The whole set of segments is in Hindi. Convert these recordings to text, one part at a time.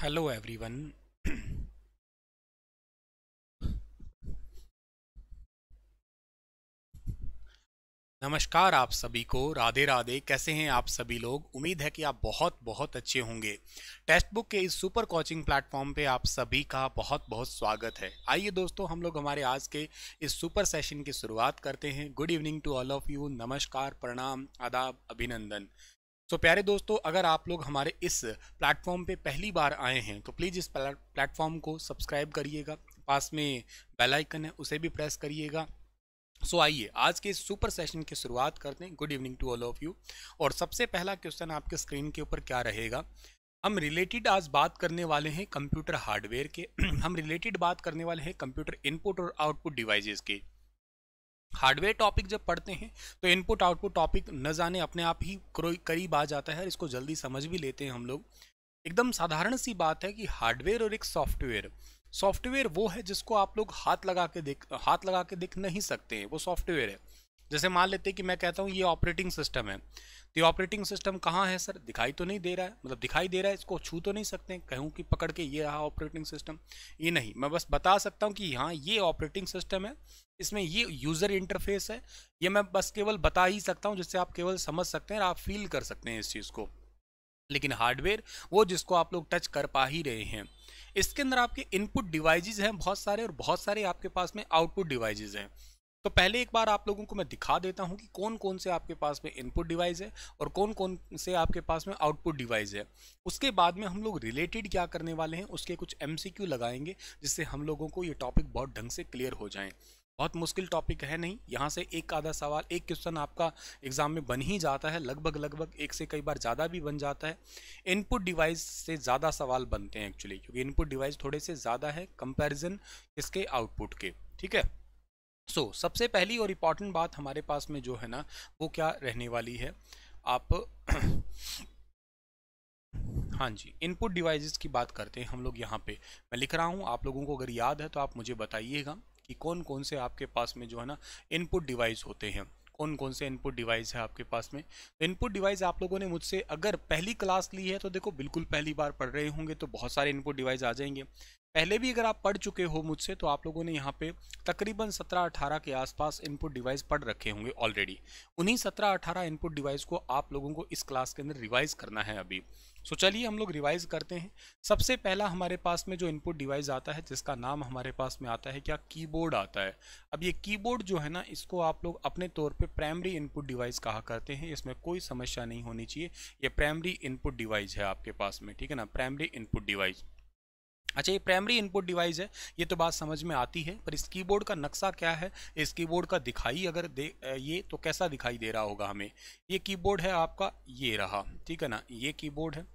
हेलो एवरीवन नमस्कार आप सभी को राधे राधे कैसे हैं आप सभी लोग उम्मीद है कि आप बहुत बहुत अच्छे होंगे टेक्स्ट बुक के इस सुपर कोचिंग प्लेटफॉर्म पे आप सभी का बहुत बहुत स्वागत है आइए दोस्तों हम लोग हमारे आज के इस सुपर सेशन की शुरुआत करते हैं good evening to all of you नमस्कार प्रणाम आदाब अभिनंदन सो so, प्यारे दोस्तों अगर आप लोग हमारे इस प्लेटफॉर्म पे पहली बार आए हैं तो प्लीज़ इस प्लेटफॉर्म को सब्सक्राइब करिएगा पास में बेल आइकन है उसे भी प्रेस करिएगा सो so, आइए आज के सुपर सेशन की शुरुआत करते हैं good evening to all of you और सबसे पहला क्वेश्चन आपके स्क्रीन के ऊपर क्या रहेगा हम रिलेटेड आज बात करने वाले हैं कंप्यूटर हार्डवेयर के हम रिलेटेड बात करने वाले हैं कंप्यूटर इनपुट और आउटपुट डिवाइसेस के हार्डवेयर टॉपिक जब पढ़ते हैं तो इनपुट आउटपुट टॉपिक न जाने अपने आप ही करीब आ जाता है और इसको जल्दी समझ भी लेते हैं हम लोग एकदम साधारण सी बात है कि हार्डवेयर और एक सॉफ्टवेयर सॉफ्टवेयर वो है जिसको आप लोग हाथ लगा के देख हाथ लगा के देख नहीं सकते हैं वो सॉफ्टवेयर है जैसे मान लेते हैं कि मैं कहता हूँ ये ऑपरेटिंग सिस्टम है तो ये ऑपरेटिंग सिस्टम कहाँ है सर दिखाई तो नहीं दे रहा है मतलब दिखाई दे रहा है इसको छू तो नहीं सकते कहूँ कि पकड़ के ये रहा ऑपरेटिंग सिस्टम ये नहीं मैं बस बता सकता हूँ कि हाँ ये ऑपरेटिंग सिस्टम है इसमें ये यूज़र इंटरफेस है ये मैं बस केवल बता ही सकता हूँ जिससे आप केवल समझ सकते हैं और आप फील कर सकते हैं इस चीज़ को लेकिन हार्डवेयर वो जिसको आप लोग टच कर पा ही रहे हैं इसके अंदर आपके इनपुट डिवाइजेज हैं बहुत सारे और बहुत सारे आपके पास में आउटपुट डिवाइजेज हैं तो पहले एक बार आप लोगों को मैं दिखा देता हूँ कि कौन कौन से आपके पास में इनपुट डिवाइस है और कौन कौन से आपके पास में आउटपुट डिवाइस है उसके बाद में हम लोग रिलेटेड क्या करने वाले हैं उसके कुछ एम लगाएंगे जिससे हम लोगों को ये टॉपिक बहुत ढंग से क्लियर हो जाएँ बहुत मुश्किल टॉपिक है नहीं यहाँ से एक आधा सवाल एक क्वेश्चन आपका एग्ज़ाम में बन ही जाता है लगभग लगभग एक से कई बार ज़्यादा भी बन जाता है इनपुट डिवाइस से ज़्यादा सवाल बनते हैं एक्चुअली क्योंकि इनपुट डिवाइस थोड़े से ज़्यादा है कंपैरिजन इसके आउटपुट के ठीक है सो so, सबसे पहली और इम्पॉर्टेंट बात हमारे पास में जो है ना वो क्या रहने वाली है आप हाँ जी इनपुट डिवाइसेस की बात करते हैं हम लोग यहाँ पे मैं लिख रहा हूँ आप लोगों को अगर याद है तो आप मुझे बताइएगा कि कौन कौन से आपके पास में जो है ना इनपुट डिवाइस होते हैं कौन कौन से इनपुट डिवाइस है आपके पास में तो इनपुट डिवाइस आप लोगों ने मुझसे अगर पहली क्लास ली है तो देखो बिल्कुल पहली बार पढ़ रहे होंगे तो बहुत सारे इनपुट डिवाइस आ जाएंगे पहले भी अगर आप पढ़ चुके हो मुझसे तो आप लोगों ने यहाँ पे तकरीबन 17-18 के आसपास इनपुट डिवाइस पढ़ रखे होंगे ऑलरेडी उन्हीं 17-18 इनपुट डिवाइस को आप लोगों को इस क्लास के अंदर रिवाइज करना है अभी सो so, चलिए हम लोग रिवाइज करते हैं सबसे पहला हमारे पास में जो इनपुट डिवाइस आता है जिसका नाम हमारे पास में आता है क्या कीबोर्ड आता है अब ये कीबोर्ड जो है ना इसको आप लोग अपने तौर पे प्राइमरी इनपुट डिवाइस कहा करते हैं इसमें कोई समस्या नहीं होनी चाहिए ये प्राइमरी इनपुट डिवाइस है आपके पास में ठीक है ना प्राइमरी इनपुट डिवाइस अच्छा ये प्राइमरी इनपुट डिवाइस है ये तो बात समझ में आती है पर इस कीबोर्ड का नक्शा क्या है इस कीबोर्ड का दिखाई अगर दे ये तो कैसा दिखाई दे रहा होगा हमें ये कीबोर्ड है आपका ये रहा ठीक है ना ये कीबोर्ड है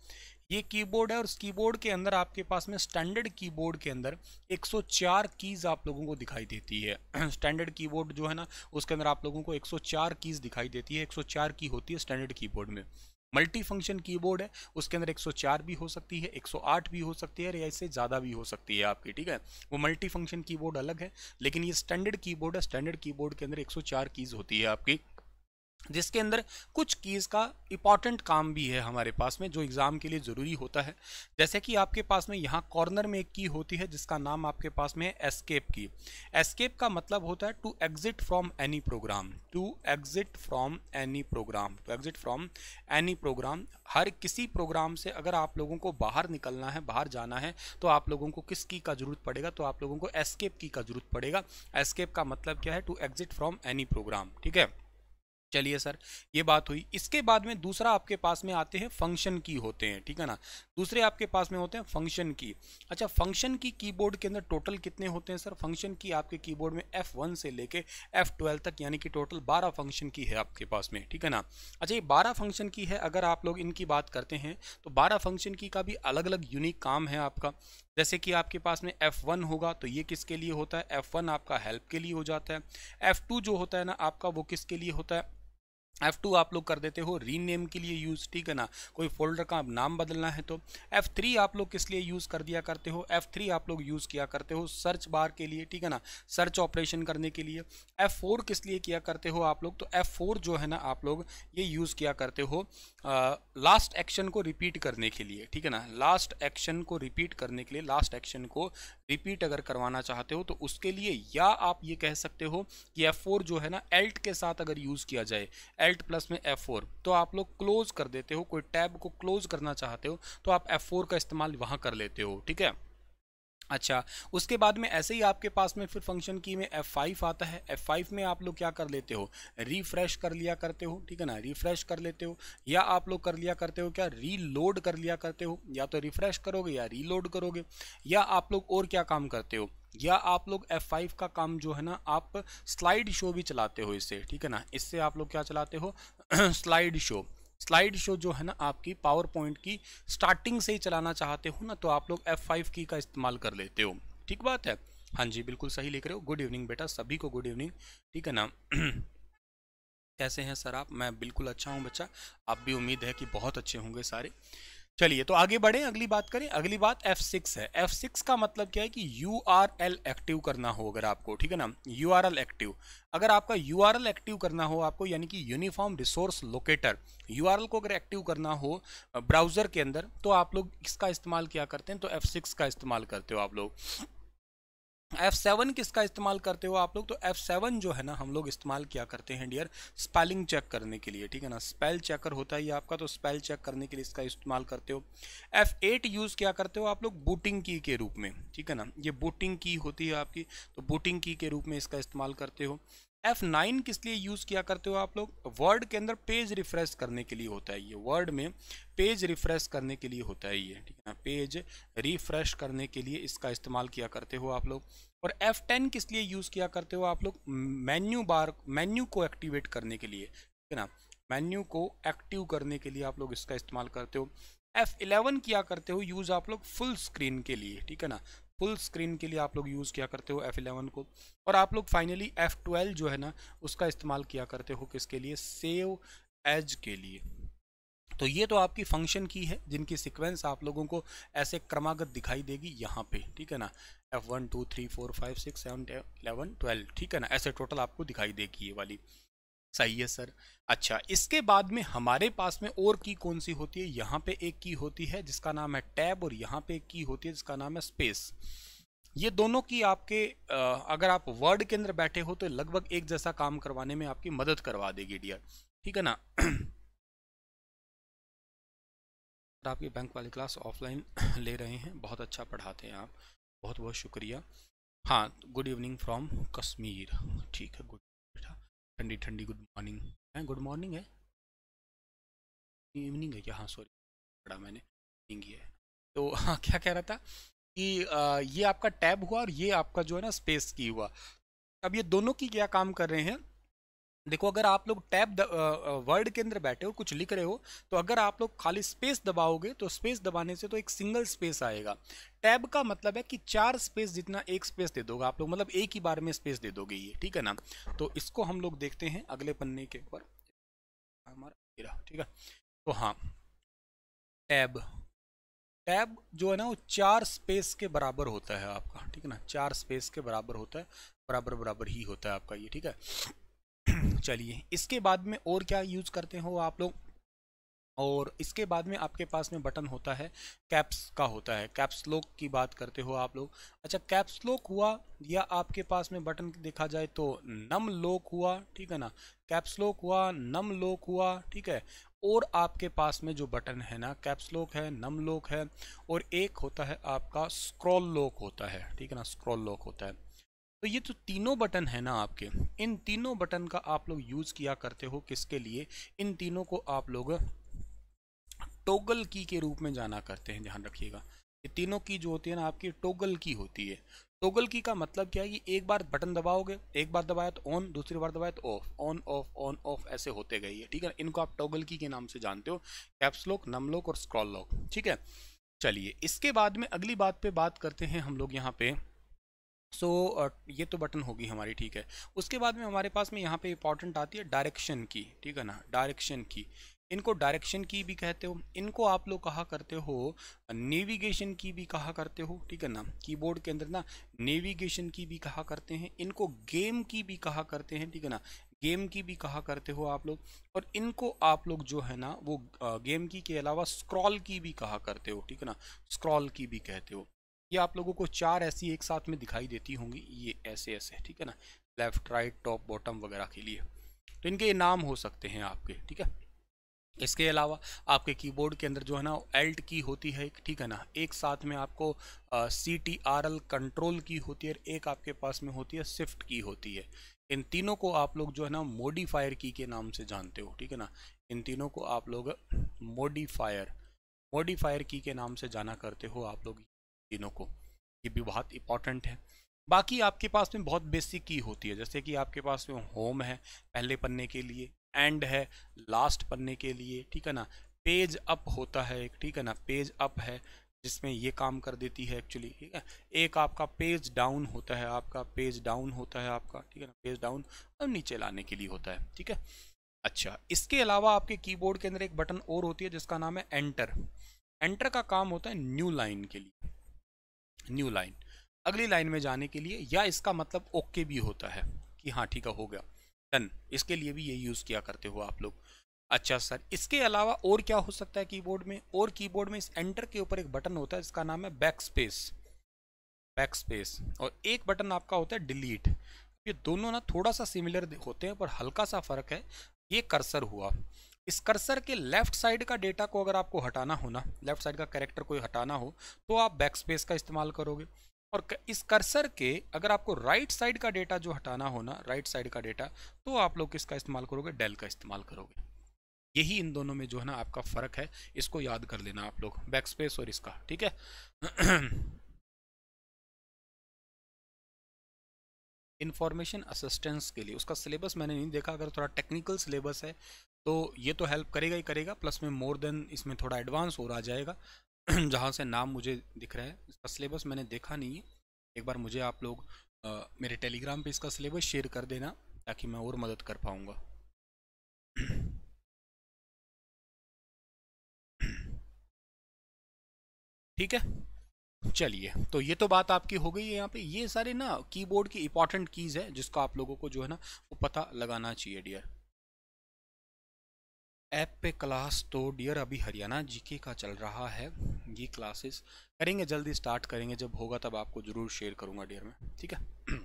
ये कीबोर्ड है और इस कीबोर्ड के अंदर आपके पास में स्टैंडर्ड कीबोर्ड के अंदर 104 कीज़ आप लोगों को दिखाई देती है स्टैंडर्ड कीबोर्ड जो है ना उसके अंदर आप लोगों को 104 कीज़ दिखाई देती है 104 की होती है स्टैंडर्ड कीबोर्ड में मल्टी फंक्शन कीबोर्ड है उसके अंदर 104 भी हो सकती है 108 भी हो सकती है या इससे ज़्यादा भी हो सकती है आपकी ठीक है वो मल्टी फंक्शन कीबोर्ड अलग है लेकिन ये स्टैंडर्ड कीबोर्ड है स्टैंडर्ड कीबोर्ड के अंदर 104 कीज़ होती है आपकी जिसके अंदर कुछ कीज़ का इंपॉर्टेंट काम भी है हमारे पास में जो एग्ज़ाम के लिए ज़रूरी होता है जैसे कि आपके पास में यहाँ कॉर्नर में एक की होती है जिसका नाम आपके पास में है एस्केप की एस्केप का मतलब होता है to exit from any program to exit from any program to exit from any program हर किसी प्रोग्राम से अगर आप लोगों को बाहर निकलना है बाहर जाना है तो आप लोगों को किस की का ज़रूरत पड़ेगा तो आप लोगों को एस्केप की का ज़रूरत पड़ेगा एस्केप का मतलब क्या है to exit from any program ठीक है चलिए सर ये बात हुई इसके बाद में दूसरा आपके पास में आते हैं फंक्शन की होते हैं ठीक है ना दूसरे आपके पास में होते हैं फंक्शन की अच्छा फंक्शन की कीबोर्ड के अंदर टोटल कितने होते हैं सर फंक्शन की आपके कीबोर्ड में F1 से लेके F12 तक यानी कि टोटल 12 फंक्शन की है आपके पास में ठीक है ना अच्छा ये बारह फंक्शन की है अगर आप लोग इनकी बात करते हैं तो बारह फंक्शन की का भी अलग अलग यूनिक काम है आपका जैसे कि आपके पास में F1 होगा तो ये किसके लिए होता है F1 आपका हेल्प के लिए हो जाता है F2 जो होता है ना आपका वो किसके लिए होता है F2 आप लोग कर देते हो रीनेम के लिए यूज़ ठीक है ना कोई फोल्डर का नाम बदलना है तो F3 आप लोग किस लिए यूज़ कर दिया करते हो F3 आप लोग यूज़ किया करते हो सर्च बार के लिए ठीक है ना सर्च ऑपरेशन करने के लिए F4 किस लिए किया करते हो आप लोग तो F4 जो है ना आप लोग ये यूज़ किया करते हो आ, लास्ट एक्शन को रिपीट करने के लिए ठीक है ना लास्ट एक्शन को रिपीट करने के लिए लास्ट एक्शन को रिपीट अगर करवाना चाहते हो तो उसके लिए या आप ये कह सकते हो कि फोर जो है ना एल्ट के साथ अगर यूज़ किया जाए एल्ट प्लस में एफ फोर तो आप लोग क्लोज कर देते हो कोई टैब को क्लोज करना चाहते हो तो आप एफ फोर का इस्तेमाल वहाँ कर लेते हो ठीक है अच्छा उसके बाद में ऐसे ही आपके पास में फिर फंक्शन की में F5 आता है F5 में आप लोग क्या कर लेते हो रिफ्रेश कर लिया करते हो ठीक है ना रिफ्रेश कर लेते हो या आप लोग कर लिया करते हो क्या रीलोड कर लिया करते हो या तो रिफ्रेश करोगे या रीलोड करोगे या आप लोग और क्या काम करते हो या आप लोग F5 का काम जो है ना आप स्लाइड शो भी चलाते हो इससे ठीक है ना इससे आप लोग क्या चलाते हो स्लाइड शो स्लाइड शो जो है ना आपकी पावर पॉइंट की स्टार्टिंग से ही चलाना चाहते हो ना तो आप लोग F5 की का इस्तेमाल कर लेते हो ठीक बात है हाँ जी बिल्कुल सही लिख रहे हो गुड इवनिंग बेटा सभी को गुड इवनिंग ठीक है ना कैसे हैं सर आप मैं बिल्कुल अच्छा हूँ बच्चा आप भी उम्मीद है कि बहुत अच्छे होंगे सारे चलिए तो आगे बढ़े अगली बात करें अगली बात F6 है F6 का मतलब क्या है कि यू आर एल एक्टिव करना हो अगर आपको ठीक है ना यू आर एल एक्टिव अगर आपका यू आर एल एक्टिव करना हो आपको यानी कि uniform resource locator U R L को अगर एक्टिव करना हो ब्राउज़र के अंदर तो आप लोग इसका इस्तेमाल क्या करते हैं तो F6 का इस्तेमाल करते हो आप लोग F7 किसका इस्तेमाल करते हो आप लोग तो F7 जो है ना हम लोग इस्तेमाल किया करते हैं डियर स्पेलिंग चेक करने के लिए ठीक है ना स्पेल चेकर होता है आपका तो स्पेल चेक करने के लिए इसका इस्तेमाल करते हो F8 यूज़ क्या करते हो आप लोग बूटिंग की के रूप में ठीक है ना ये बूटिंग की होती है आपकी तो बूटिंग की के रूप में इसका इस्तेमाल करते हो F9 किस लिए यूज़ किया करते हो आप लोग वर्ड के अंदर पेज रिफ्रेश करने के लिए होता है ये वर्ड में पेज रिफ्रेश करने के लिए होता है ये ठीक है पेज रिफ्रेश करने के लिए इसका इस्तेमाल किया करते हो आप लोग और F10 किस लिए यूज़ किया करते हो आप लोग मेन्यू बार मेन्यू को एक्टिवेट करने के लिए ठीक है ना मेन्यू को एक्टिव करने के लिए आप लोग इसका इस्तेमाल करते हो F11 किया करते हो यूज़ आप लोग फुल स्क्रीन के लिए ठीक है ना फुल स्क्रीन के लिए आप लोग यूज़ किया करते हो F11 को और आप लोग फाइनली F12 जो है ना उसका इस्तेमाल किया करते हो किसके लिए सेव एज के लिए तो ये तो आपकी फंक्शन की है जिनकी सीक्वेंस आप लोगों को ऐसे क्रमागत दिखाई देगी यहाँ पे ठीक है ना F one two three four five six seven eleven twelve ठीक है ना ऐसे टोटल आपको दिखाई देगी ये वाली सही है सर अच्छा इसके बाद में हमारे पास में और की कौन सी होती है यहाँ पे एक की होती है जिसका नाम है टैब और यहाँ पे एक की होती है जिसका नाम है स्पेस ये दोनों की आपके अगर आप वर्ड के अंदर बैठे हो तो लगभग एक जैसा काम करवाने में आपकी मदद करवा देगी डियर ठीक है ना आपकी बैंक वाली क्लास ऑफलाइन ले रहे हैं बहुत अच्छा पढ़ाते हैं आप बहुत बहुत शुक्रिया हाँ गुड इवनिंग फ्रॉम कश्मीर ठीक है गुड ठंडी ठंडी गुड मॉर्निंग है गुड मॉर्निंग है इवनिंग है क्या हाँ सॉरी पढ़ा मैंने इवनिंग है तो हाँ क्या कह रहा था कि आ, ये आपका टैब हुआ और ये आपका जो है ना स्पेस की हुआ अब ये दोनों की क्या काम कर रहे हैं देखो अगर आप लोग टैब वर्ड के अंदर बैठे हो कुछ लिख रहे हो तो अगर आप लोग खाली स्पेस दबाओगे तो स्पेस दबाने से तो एक सिंगल स्पेस आएगा टैब का मतलब है कि चार स्पेस जितना एक स्पेस दे दोगे आप लोग मतलब एक ही बार में स्पेस दे दोगे ये ठीक है ना तो इसको हम लोग देखते हैं अगले पन्ने के ऊपर हमारा ठीक है तो हाँ टैब टैब जो है ना वो चार स्पेस के बराबर होता है आपका ठीक है ना चार स्पेस के बराबर होता है बराबर बराबर ही होता है आपका ये ठीक है चलिए इसके बाद में और क्या यूज़ करते हो आप लोग और इसके बाद में आपके पास में बटन होता है कैप्स का होता है कैप्स लॉक की बात करते हो आप लोग अच्छा कैप्स लॉक हुआ या आपके पास में बटन देखा जाए तो नम लॉक हुआ ठीक है ना कैप्स लॉक हुआ नम लॉक हुआ ठीक है और आपके पास में जो बटन है ना कैप्स लॉक है नम लॉक है और एक होता है आपका स्क्रॉल लॉक होता है ठीक है ना स्क्रॉल लॉक होता है तो ये जो तीनों बटन है ना आपके इन तीनों बटन का आप लोग यूज़ किया करते हो किसके लिए इन तीनों को आप लोग टोगल की के रूप में जाना करते हैं ध्यान रखिएगा ये तीनों की जो होती है ना आपकी टोगल की होती है टोगल की का मतलब क्या है ये एक बार बटन दबाओगे एक बार दबाया तो ऑन दूसरी बार दबाया तो off on off on off ऐसे होते गए ये ठीक है इनको आप टोगल की के नाम से जानते हो कैप्स लॉक नम लॉक और स्क्रॉल लॉक ठीक है चलिए इसके बाद में अगली बात पे बात करते हैं हम लोग यहाँ पे सो so, ये तो बटन होगी हमारी ठीक है उसके बाद में हमारे पास में यहाँ पे इंपॉर्टेंट आती है डायरेक्शन की ठीक है ना डायरेक्शन की इनको डायरेक्शन की भी कहते हो इनको आप लोग कहा करते हो नेविगेशन की भी कहा करते हो ठीक है ना कीबोर्ड के अंदर ना नेविगेशन की भी कहा करते हैं इनको गेम की भी कहा करते हैं ठीक है ना गेम की भी कहा करते हो आप लोग और इनको आप लोग जो है ना वो गेम की के अलावा स्क्रॉल की भी कहा करते हो ठीक है ना स्क्रॉल की भी कहते हो ये आप लोगों को चार ऐसी एक साथ में दिखाई देती होंगी ये ऐसे ऐसे ठीक है ना लेफ्ट राइट टॉप बॉटम वगैरह के लिए तो इनके ये नाम हो सकते हैं आपके ठीक है इसके अलावा आपके कीबोर्ड के अंदर जो है ना एल्ट की होती है ठीक है ना एक साथ में आपको C T R L control की होती है एक आपके पास में होती है शिफ्ट की होती है इन तीनों को आप लोग जो है ना मोडिफायर की के नाम से जानते हो ठीक है ना इन तीनों को आप लोग मोडिफायर मोडिफायर की के नाम से जाना करते हो आप लोग तीनों को ये भी बहुत इंपॉर्टेंट है बाकी आपके पास में बहुत बेसिक की होती है जैसे कि आपके पास में होम है पहले पन्ने के लिए एंड है लास्ट पन्ने के लिए ठीक है ना पेज अप होता है एक ठीक है ना पेज अप है जिसमें ये काम कर देती है एक्चुअली ठीक है एक आपका पेज डाउन होता है आपका पेज डाउन होता है आपका ठीक है ना पेज डाउन और नीचे लाने के लिए होता है ठीक है अच्छा इसके अलावा आपके कीबोर्ड के अंदर एक बटन और होती है जिसका नाम है एंटर एंटर का काम होता है न्यू लाइन के लिए न्यू लाइन अगली लाइन में जाने के लिए या इसका मतलब ओके भी होता है कि हाँ ठीक है हो गया डन इसके लिए भी ये यूज़ किया करते हो आप लोग अच्छा सर इसके अलावा और क्या हो सकता है कीबोर्ड में और कीबोर्ड में इस एंटर के ऊपर एक बटन होता है जिसका नाम है बैक स्पेस बैक स्पेस और एक बटन आपका होता है डिलीट ये दोनों ना थोड़ा सा सिमिलर होते हैं पर हल्का सा फ़र्क है ये कर्सर हुआ इस कर्सर के लेफ्ट साइड का डेटा को अगर आपको हटाना हो ना लेफ्ट साइड का कैरेक्टर कोई हटाना हो तो आप बैक स्पेस का इस्तेमाल करोगे और इस कर्सर के अगर आपको राइट साइड का डेटा जो हटाना हो ना राइट साइड का डेटा तो आप लोग किसका इस्तेमाल करोगे डेल का इस्तेमाल करोगे यही इन दोनों में जो है ना आपका फ़र्क है इसको याद कर लेना आप लोग बैक स्पेस और इसका ठीक है इन्फॉर्मेशन असिस्टेंस के लिए उसका सिलेबस मैंने नहीं देखा अगर थोड़ा टेक्निकल सिलेबस है तो ये तो हेल्प करेगा ही करेगा प्लस में मोर देन इसमें थोड़ा एडवांस और आ जाएगा जहाँ से नाम मुझे दिख रहा है इसका सिलेबस मैंने देखा नहीं है एक बार मुझे आप लोग आ, मेरे टेलीग्राम पे इसका सिलेबस शेयर कर देना ताकि मैं और मदद कर पाऊँगा ठीक है चलिए तो ये तो बात आपकी हो गई है यहाँ पे ये सारे ना कीबोर्ड की इंपॉर्टेंट कीज़ है जिसको आप लोगों को जो है ना वो पता लगाना चाहिए डियर ऐप पे क्लास तो डियर अभी हरियाणा जीके का चल रहा है ये क्लासेस करेंगे जल्दी स्टार्ट करेंगे जब होगा तब आपको ज़रूर शेयर करूंगा डियर में ठीक है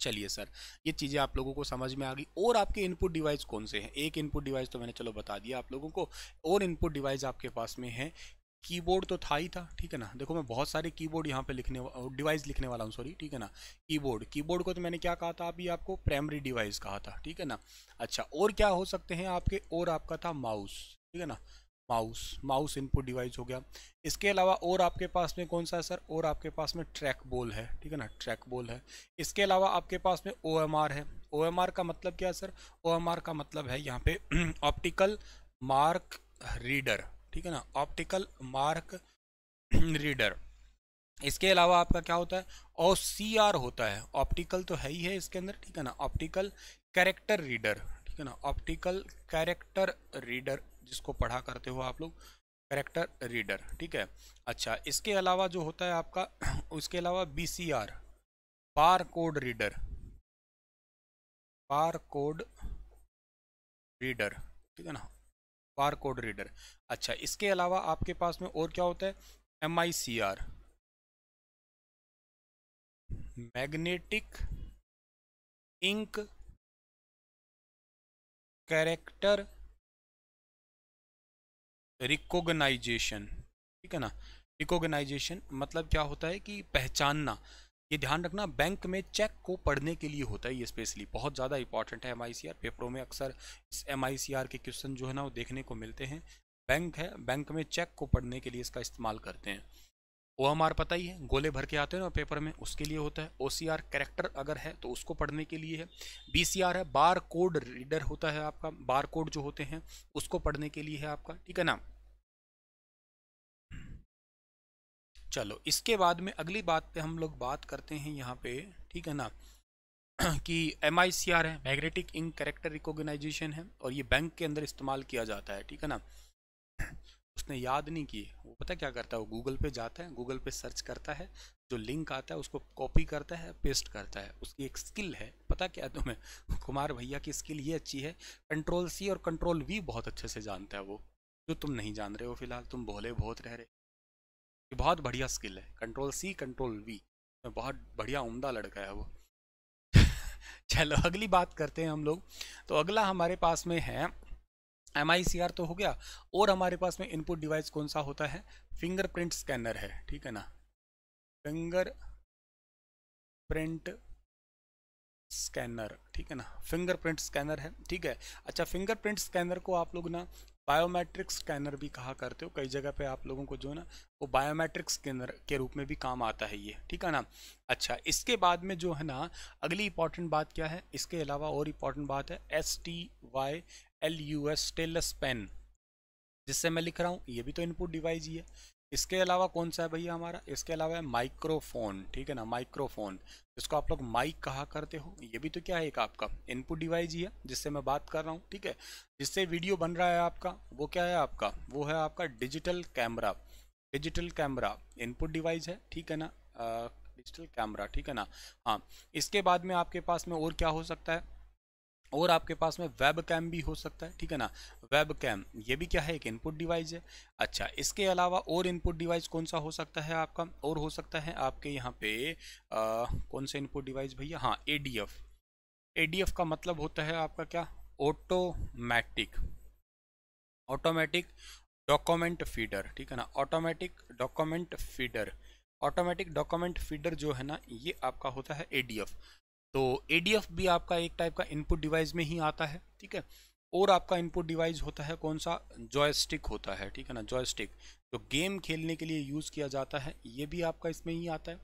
चलिए सर ये चीज़ें आप लोगों को समझ में आ गई और आपके इनपुट डिवाइस कौन से हैं एक इनपुट डिवाइस तो मैंने चलो बता दिया आप लोगों को और इनपुट डिवाइस आपके पास में है कीबोर्ड तो था ही था ठीक है ना देखो मैं बहुत सारे कीबोर्ड यहाँ पे लिखने डिवाइस लिखने वाला हूँ सॉरी ठीक है ना कीबोर्ड कीबोर्ड को तो मैंने क्या कहा था अभी आपको प्राइमरी डिवाइस कहा था ठीक है ना अच्छा और क्या हो सकते हैं आपके और आपका था माउस ठीक है ना माउस माउस इनपुट डिवाइस हो गया इसके अलावा और आपके पास में कौन सा है सर और आपके पास में ट्रैक बोल है ठीक है ना ट्रैक बोल है इसके अलावा आपके पास में ओ है ओ का मतलब क्या है सर ओ का मतलब है यहाँ पे ऑप्टिकल मार्क रीडर ठीक है ना ऑप्टिकल मार्क रीडर इसके अलावा आपका क्या होता है और सी आर होता है ऑप्टिकल तो है ही है इसके अंदर ठीक है ना ऑप्टिकल कैरेक्टर रीडर ठीक है ना ऑप्टिकल कैरेक्टर रीडर जिसको पढ़ा करते हो आप लोग कैरेक्टर रीडर ठीक है अच्छा इसके अलावा जो होता है आपका उसके अलावा B C R bar code reader bar code reader ठीक है ना बार कोड रीडर अच्छा इसके अलावा आपके पास में और क्या होता है M I C R magnetic ink character recognition ठीक है ना रिकोगनाइजेशन मतलब क्या होता है कि पहचानना ये ध्यान रखना बैंक में चेक को पढ़ने के लिए होता है ये स्पेशली बहुत ज़्यादा इंपॉर्टेंट है एम पेपरों में अक्सर एम के क्वेश्चन जो है ना वो देखने को मिलते हैं बैंक है बैंक में चेक को पढ़ने के लिए इसका इस्तेमाल करते हैं ओ एम आर पता ही है गोले भर के आते हैं ना पेपर में उसके लिए होता है ओ सी आर करेक्टर अगर है तो उसको पढ़ने के लिए है बी सी आर है बार कोड रीडर होता है आपका बार कोड जो होते हैं उसको पढ़ने के लिए है आपका ठीक है ना चलो इसके बाद में अगली बात पे हम लोग बात करते हैं यहाँ पे ठीक है ना कि एम है मैग्नेटिक इंक करेक्टर रिकोगनाइजेशन है और ये बैंक के अंदर इस्तेमाल किया जाता है ठीक है ना उसने याद नहीं किए वो पता क्या करता है वो गूगल पे जाता है गूगल पे सर्च करता है जो लिंक आता है उसको कॉपी करता है पेस्ट करता है उसकी एक स्किल है पता क्या है तुम्हें कुमार भैया की स्किल ये अच्छी है कंट्रोल सी और कंट्रोल वी बहुत अच्छे से जानता है वो जो तुम नहीं जान रहे हो फिलहाल तुम भोले बहुत रह रहे ये बहुत बढ़िया स्किल है कंट्रोल सी कंट्रोल वी बहुत बढ़िया उम्दा लड़का है वो चलो अगली बात करते हैं हम लोग तो अगला हमारे पास में है एम तो हो गया और हमारे पास में इनपुट डिवाइस कौन सा होता है फिंगरप्रिंट स्कैनर है ठीक है ना फिंगर प्रिंट स्कैनर ठीक है ना फिंगरप्रिंट स्कैनर है ठीक है अच्छा फिंगरप्रिंट स्कैनर को आप लोग ना बायोमेट्रिक स्कैनर भी कहा करते हो कई जगह पे आप लोगों को जो है ना वो बायोमेट्रिक स्कैनर के रूप में भी काम आता है ये ठीक है ना अच्छा इसके बाद में जो है ना अगली इंपॉर्टेंट बात क्या है इसके अलावा और इम्पॉर्टेंट बात है S T Y L U S stainless pen जिससे मैं लिख रहा हूँ ये भी तो इनपुट डिवाइस ही है इसके अलावा कौन सा है भैया हमारा इसके अलावा है माइक्रोफोन ठीक है ना माइक्रोफोन जिसको आप लोग माइक कहा करते हो ये भी तो क्या है एक आपका इनपुट डिवाइस ही है जिससे मैं बात कर रहा हूँ ठीक है जिससे वीडियो बन रहा है आपका वो क्या है आपका वो है आपका digital camera digital camera input device है ठीक है ना डिजिटल कैमरा ठीक है ना हाँ इसके बाद में आपके पास में और क्या हो सकता है और आपके पास में वेब कैम भी हो सकता है ठीक है ना वेब कैम ये भी क्या है एक इनपुट डिवाइस है अच्छा इसके अलावा और इनपुट डिवाइस कौन सा हो सकता है आपका और हो सकता है आपके यहाँ पे आ, कौन सा इनपुट डिवाइस भैया हाँ A D F A D F का मतलब होता है आपका क्या ऑटोमैटिक ऑटोमेटिक डॉक्यूमेंट फीडर ठीक है ना automatic document feeder automatic document feeder जो है ना ये आपका होता है ए डी एफ तो ए भी आपका एक टाइप का इनपुट डिवाइस में ही आता है ठीक है और आपका इनपुट डिवाइस होता है कौन सा जॉयस्टिक होता है ठीक है ना जॉयस्टिक तो गेम खेलने के लिए यूज़ किया जाता है ये भी आपका इसमें ही आता है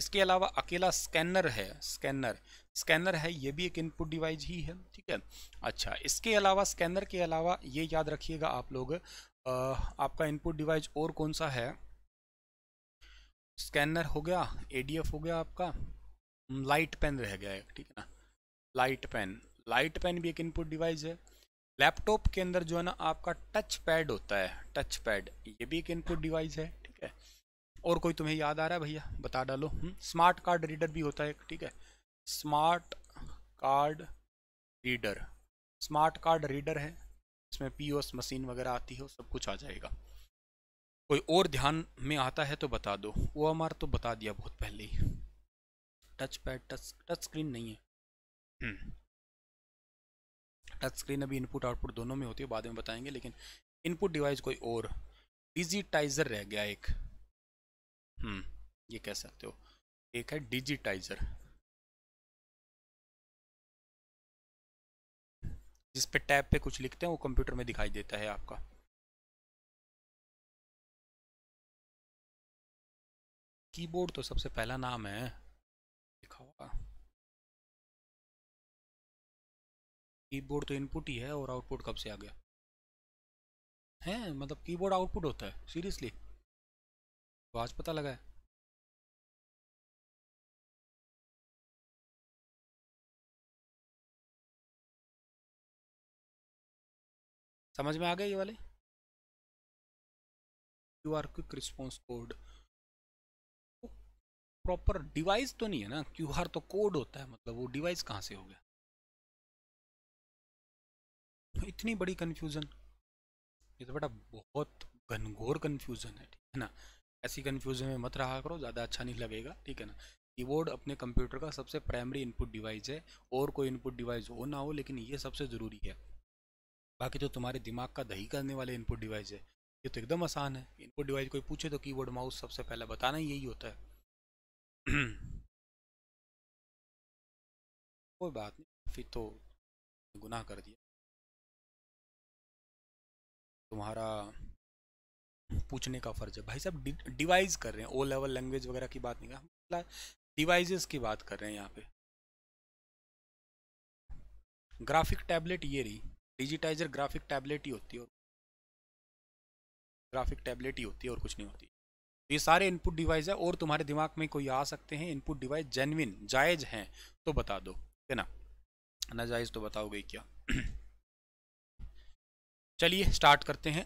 इसके अलावा अकेला स्कैनर है स्कैनर स्कैनर है ये भी एक इनपुट डिवाइस ही है ठीक है अच्छा इसके अलावा स्कैनर के अलावा ये याद रखिएगा आप लोग आ, आपका इनपुट डिवाइस और कौन सा है स्कैनर हो गया एडीएफ हो गया आपका लाइट पेन रह गया है ठीक है ना लाइट पेन लाइट पेन भी एक इनपुट डिवाइस है लैपटॉप के अंदर जो है ना आपका टच पैड होता है टच पैड ये भी एक इनपुट डिवाइस है ठीक है और कोई तुम्हें याद आ रहा है भैया बता डालो हम्म, स्मार्ट कार्ड रीडर भी होता है ठीक है smart card reader smart card reader है इसमें पीओएस मशीन वगैरह आती है सब कुछ आ जाएगा कोई और ध्यान में आता है तो बता दो वो हमारा तो बता दिया बहुत पहले ही touch pad touch touch screen नहीं है टच हम्म। स्क्रीन अभी इनपुट आउटपुट दोनों में होती है बाद में बताएंगे लेकिन इनपुट डिवाइस कोई और डिजिटाइजर रह गया एक हम्म ये कह सकते हो एक है डिजिटाइजर जिस पे टैब पे कुछ लिखते हैं वो कंप्यूटर में दिखाई देता है आपका कीबोर्ड तो सबसे पहला नाम है कीबोर्ड तो इनपुट ही है और आउटपुट कब से आ गया है मतलब कीबोर्ड आउटपुट होता है सीरियसली तो आज पता लगा है समझ में आ गए ये वाले Q R quick response code तो प्रॉपर डिवाइस तो नहीं है ना क्यू आर तो कोड होता है मतलब वो डिवाइस कहाँ से हो गया इतनी बड़ी कन्फ्यूज़न ये तो बेटा बहुत घनघोर कन्फ्यूज़न है ठीक है ना ऐसी कन्फ्यूज़न में मत रहा करो ज़्यादा अच्छा नहीं लगेगा ठीक है ना कीबोर्ड अपने कंप्यूटर का सबसे प्राइमरी इनपुट डिवाइस है और कोई इनपुट डिवाइस हो ना हो लेकिन ये सबसे ज़रूरी है बाकी जो तुम्हारे दिमाग का दही करने वाले इनपुट डिवाइस है ये तो एकदम आसान है इनपुट डिवाइस कोई पूछे तो कीबोर्ड माउस सबसे पहले बताना ही यही होता है कोई बात नहीं फिर तो गुनाह कर दिया तुम्हारा पूछने का फ़र्ज है भाई साहब डिवाइज कर रहे हैं ओ लेवल लैंग्वेज वगैरह की बात नहीं कर डिवाइजेस मतलब की बात कर रहे हैं यहाँ पे ग्राफिक टैबलेट ये रही डिजिटाइजर ग्राफिक टैबलेट ही होती है और ग्राफिक टैबलेट ही होती है और कुछ नहीं होती तो ये सारे इनपुट डिवाइस है और तुम्हारे दिमाग में कोई आ सकते हैं इनपुट डिवाइस जेनविन जायज़ हैं तो बता दो है ना नाजायज़ तो बताओगे क्या चलिए स्टार्ट करते हैं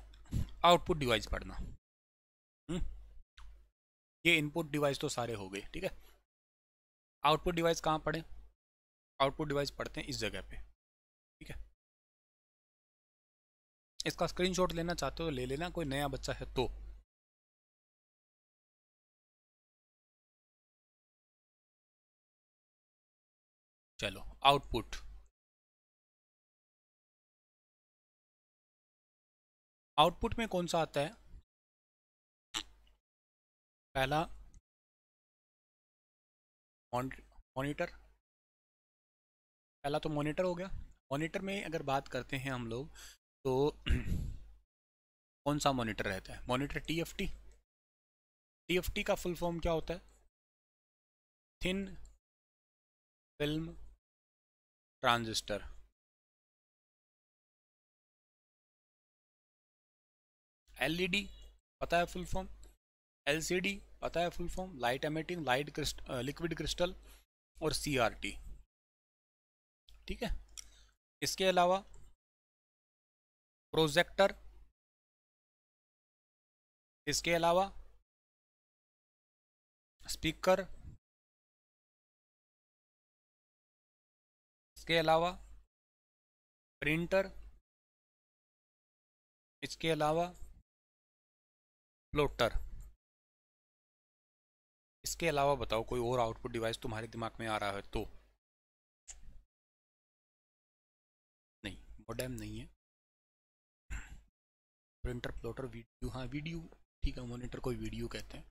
आउटपुट डिवाइस पढ़ना हुँ? हम्म। ये इनपुट डिवाइस तो सारे हो गए ठीक है आउटपुट डिवाइस कहाँ पढ़ें आउटपुट डिवाइस पढ़ते हैं इस जगह पे ठीक है इसका स्क्रीनशॉट लेना चाहते हो तो ले लेना कोई नया बच्चा है तो चलो आउटपुट आउटपुट में कौन सा आता है पहला मॉनिटर पहला तो मॉनिटर हो गया मॉनिटर में अगर बात करते हैं हम लोग तो कौन सा मॉनिटर रहता है मॉनिटर टीएफटी टीएफटी का फुल फॉर्म क्या होता है थिन फिल्म ट्रांजिस्टर एलईडी पता है फुल फॉर्म एलसीडी पता है full form light emitting light liquid crystal और सीआरटी ठीक है इसके अलावा प्रोजेक्टर इसके अलावा स्पीकर इसके अलावा प्रिंटर इसके अलावा फ्लोटर इसके अलावा बताओ कोई और आउटपुट डिवाइस तुम्हारे दिमाग में आ रहा है तो नहीं मोडेम नहीं है प्रिंटर प्लॉटर वीडियो हाँ वीडियो ठीक है मॉनिटर को वीडियो कहते हैं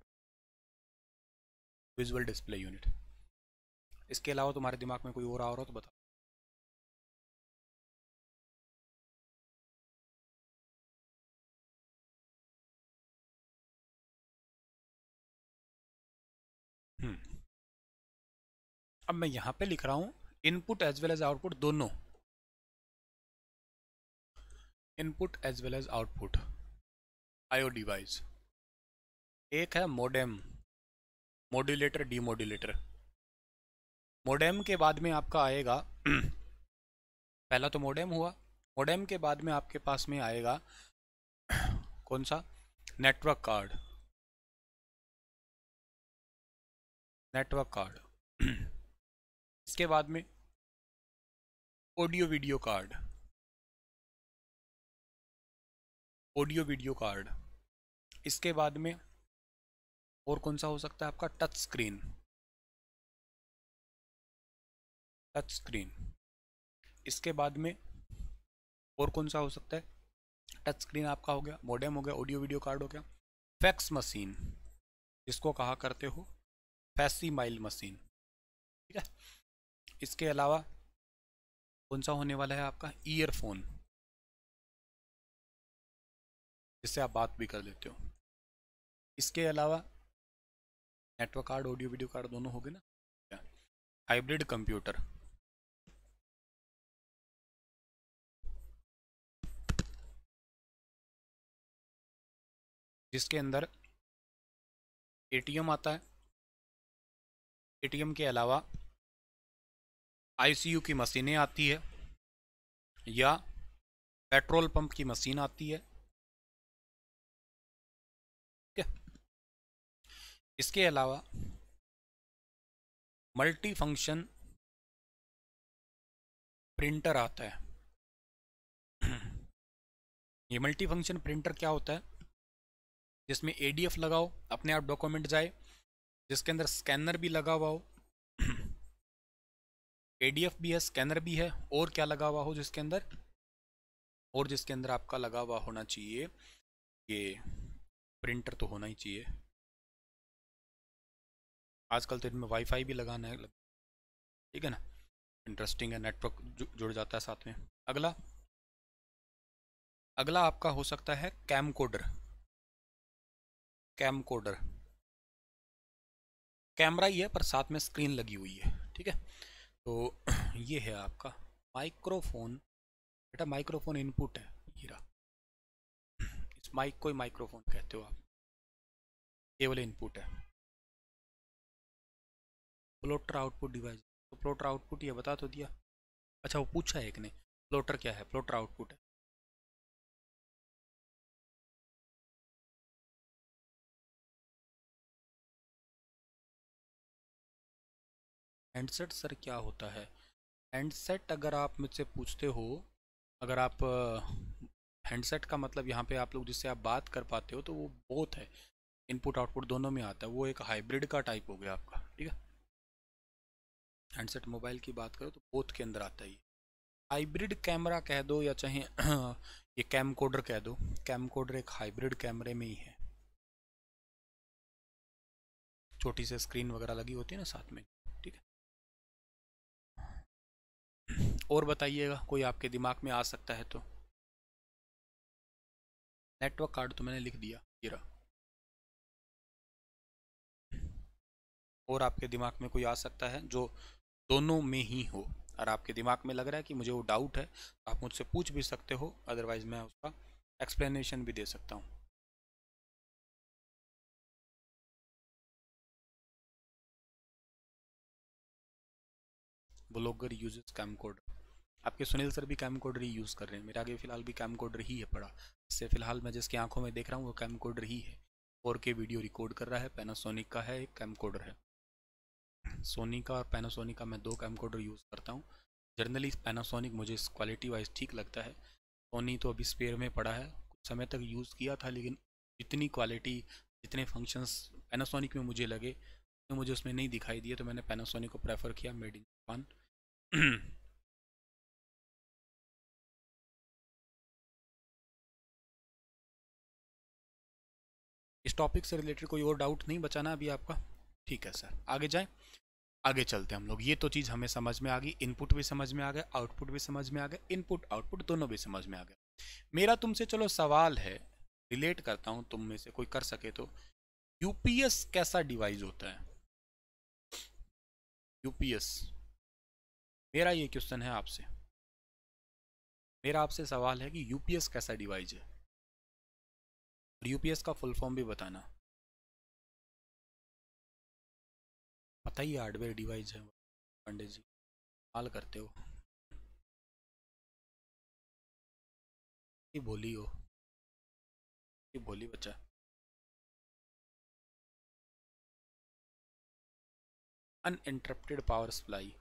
विजुअल डिस्प्ले यूनिट इसके अलावा तुम्हारे दिमाग में कोई और आ रहा हो तो बताओ अब मैं यहां पे लिख रहा हूं input as well as output दोनों input as well as output IO device एक है मोडेम मोड्यूलेटर डीमोड्यूलेटर मोडेम के बाद में आपका आएगा पहला तो मोडेम हुआ मोडेम के बाद में आपके पास में आएगा कौन सा नेटवर्क कार्ड नेटवर्क कार्ड इसके बाद में audio video card audio video card इसके बाद में और कौन सा हो सकता है आपका टच स्क्रीन टच स्क्रीन इसके बाद में और कौन सा हो सकता है टच स्क्रीन आपका हो गया मोडेम हो गया ऑडियो वीडियो कार्ड हो गया फैक्स मशीन जिसको कहा करते हो फैसी माइल मशीन ठीक है इसके अलावा कौन सा होने वाला है आपका ईयरफोन जिससे आप बात भी कर लेते हो इसके अलावा network card audio video card दोनों हो गए ना हाइब्रिड कंप्यूटर जिसके अंदर एटीएम आता है एटीएम के अलावा आईसीयू की मशीनें आती है या पेट्रोल पंप की मशीन आती है इसके अलावा मल्टी फंक्शन प्रिंटर आता है ये मल्टी फंक्शन प्रिंटर क्या होता है जिसमें एडीएफ लगाओ अपने आप डॉक्यूमेंट जाए जिसके अंदर स्कैनर भी लगा हुआ हो एडीएफ भी है स्कैनर भी है और क्या लगा हुआ हो जिसके अंदर और जिसके अंदर आपका लगा हुआ होना चाहिए ये प्रिंटर तो होना ही चाहिए आजकल तो इनमें वाईफाई भी लगाना है ठीक है ना इंटरेस्टिंग है नेटवर्क जुड़ जाता है साथ में अगला अगला आपका हो सकता है camcorder camcorder camera ही है पर साथ में स्क्रीन लगी हुई है ठीक है तो ये है आपका माइक्रोफोन बेटा माइक्रोफोन इनपुट है हीरा इस माइक को ही माइक्रोफोन कहते हो आप केवल इनपुट है प्लोटर आउटपुट डिवाइस तो प्लोटर आउटपुट ये बता तो दिया अच्छा वो पूछा है एक ने प्लोटर क्या है प्लोटर आउटपुट है हैंडसेट सर क्या होता है हैंडसेट अगर आप मुझसे पूछते हो अगर आप हैंडसेट का मतलब यहाँ पे आप लोग जिससे आप बात कर पाते हो तो वो बोथ है इनपुट आउटपुट दोनों में आता है वो एक हाइब्रिड का टाइप हो गया आपका ठीक है हैंडसेट मोबाइल की बात करो तो बोथ के अंदर आता है हाइब्रिड कैमरा कह दो या चाहे ये कैम कोडर कह दो कैम कोडर एक हाइब्रिड कैमरे में ही है छोटी सी स्क्रीन वगैरह लगी होती है ना साथ में और बताइएगा कोई आपके दिमाग में आ सकता है तो नेटवर्क कार्ड तो मैंने लिख दिया जीरा और आपके दिमाग में कोई आ सकता है जो दोनों में ही हो और आपके दिमाग में लग रहा है कि मुझे वो डाउट है तो आप मुझसे पूछ भी सकते हो अदरवाइज मैं उसका एक्सप्लेनेशन भी दे सकता हूँ ब्लॉगर यूजेस कोड आपके सुनील सर भी कैम कोडर ही यूज़ कर रहे हैं मेरे आगे फिलहाल भी कैम कोडर ही है पड़ा इससे फिलहाल मैं जिसकी आंखों में देख रहा हूँ वो कैम कोडर ही है फोर के वीडियो रिकॉर्ड कर रहा है पैनासोनिक का है एक कैम कोडर है सोनी का और पैनासोनिक का मैं दो कैम कोडर यूज़ करता हूँ जनरली पैनासोनिक मुझे इस क्वालिटी वाइज ठीक लगता है सोनी तो अभी स्पेयर में पड़ा है कुछ समय तक यूज़ किया था लेकिन जितनी क्वालिटी जितने फंक्शंस पैनासोनिक में मुझे लगे तो मुझे उसमें नहीं दिखाई दिए तो मैंने पैनासोनिक को प्रेफर किया मेड इन जापान इस टॉपिक से रिलेटेड कोई और डाउट नहीं बचाना अभी आपका ठीक है सर आगे जाएं आगे चलते हैं हम लोग ये तो चीज़ हमें समझ में आ गई इनपुट भी समझ में आ गया आउटपुट भी समझ में आ गया इनपुट आउटपुट दोनों भी समझ में आ गया मेरा तुमसे चलो सवाल है रिलेट करता हूँ तुम में से कोई कर सके तो यूपीएस कैसा डिवाइस होता है यूपीएस मेरा ये क्वेश्चन है आपसे मेरा आपसे सवाल है कि यूपीएस कैसा डिवाइस है और यूपीएस का फुल फॉर्म भी बताना पता ही हार्डवेयर डिवाइस है पंडित जी हाल करते हो बोली हो बोली बच्चा अनइंटरप्टेड पावर सप्लाई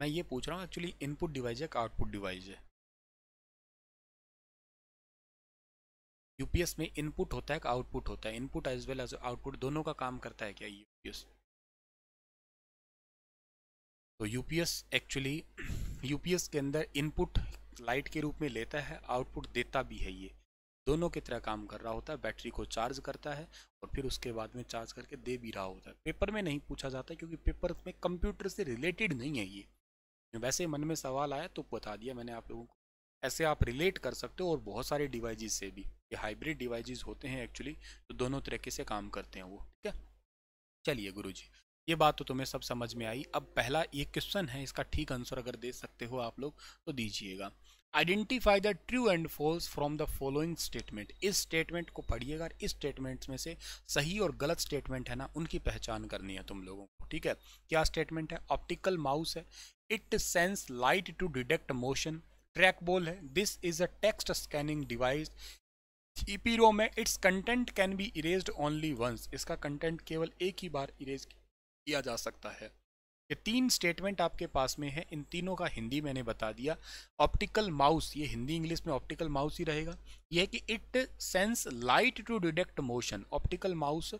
मैं ये पूछ रहा हूँ एक्चुअली इनपुट डिवाइस है कि आउटपुट डिवाइस है यूपीएस में इनपुट होता है आउटपुट होता है input as well as output दोनों का काम करता है क्या यूपीएस तो यूपीएस एक्चुअली यूपीएस के अंदर इनपुट लाइट के रूप में लेता है आउटपुट देता भी है ये दोनों की तरह काम कर रहा होता है बैटरी को चार्ज करता है और फिर उसके बाद में चार्ज करके दे भी रहा होता है पेपर में नहीं पूछा जाता क्योंकि पेपर में कंप्यूटर से रिलेटेड नहीं है ये वैसे मन में सवाल आया तो बता दिया मैंने आप लोगों को ऐसे आप रिलेट कर सकते हो और बहुत सारे डिवाइजेज से भी ये हाइब्रिड डिवाइजेज होते हैं एक्चुअली तो दोनों तरीके से काम करते हैं वो ठीक है चलिए गुरु जी ये बात तो तुम्हें सब समझ में आई अब पहला ये क्वेश्चन है इसका ठीक आंसर अगर दे सकते हो आप लोग तो दीजिएगा identify the true and false from the following statement इस स्टेटमेंट को पढ़िएगा इस स्टेटमेंट में से सही और गलत स्टेटमेंट है ना उनकी पहचान करनी है तुम लोगों को ठीक है क्या स्टेटमेंट है ऑप्टिकल माउस है it sense light to detect motion track ball है this is a text scanning device EPROM its content can be erase only once इसका कंटेंट केवल एक ही बार इरेज किया जा सकता है ये तीन स्टेटमेंट आपके पास में है इन तीनों का हिंदी मैंने बता दिया ऑप्टिकल माउस ये हिंदी इंग्लिश में ऑप्टिकल माउस ही रहेगा यह कि it sense light to detect motion optical mouse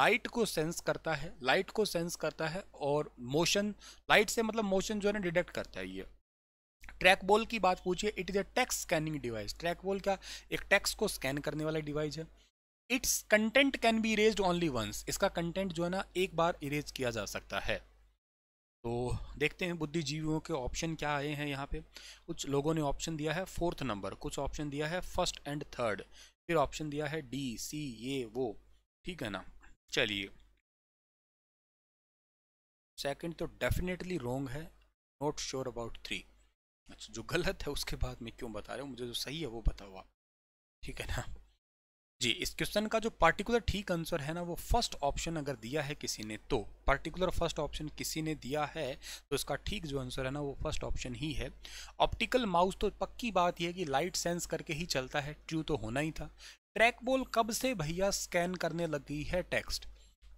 light को सेंस करता है लाइट को सेंस करता है और मोशन लाइट से मतलब मोशन जो है ना डिटेक्ट करता है ये ट्रैक बॉल की बात पूछिए it is a text scanning device track ball क्या एक टेक्स को स्कैन करने वाला डिवाइस है its content can be erase only once इसका कंटेंट जो है ना एक बार इरेज किया जा सकता है तो देखते हैं बुद्धिजीवियों के ऑप्शन क्या आए हैं यहाँ पे कुछ लोगों ने ऑप्शन दिया है फोर्थ नंबर कुछ ऑप्शन दिया है फर्स्ट एंड थर्ड फिर ऑप्शन दिया है डी सी ए वो ठीक है ना चलिए सेकंड तो डेफिनेटली रोंग है नॉट श्योर अबाउट थ्री अच्छा जो गलत है उसके बाद में क्यों बता रहे हो मुझे जो सही है वो बताओ आप ठीक है ना जी इस क्वेश्चन का जो पार्टिकुलर ठीक आंसर है ना वो फर्स्ट ऑप्शन अगर दिया है किसी ने तो पार्टिकुलर फर्स्ट ऑप्शन किसी ने दिया है तो इसका ठीक जो आंसर है ना वो फर्स्ट ऑप्शन ही है ऑप्टिकल माउस तो पक्की बात यह है कि लाइट सेंस करके ही चलता है ट्रू तो होना ही था ट्रैक बॉल कब से भैया स्कैन करने लगी है टेक्स्ट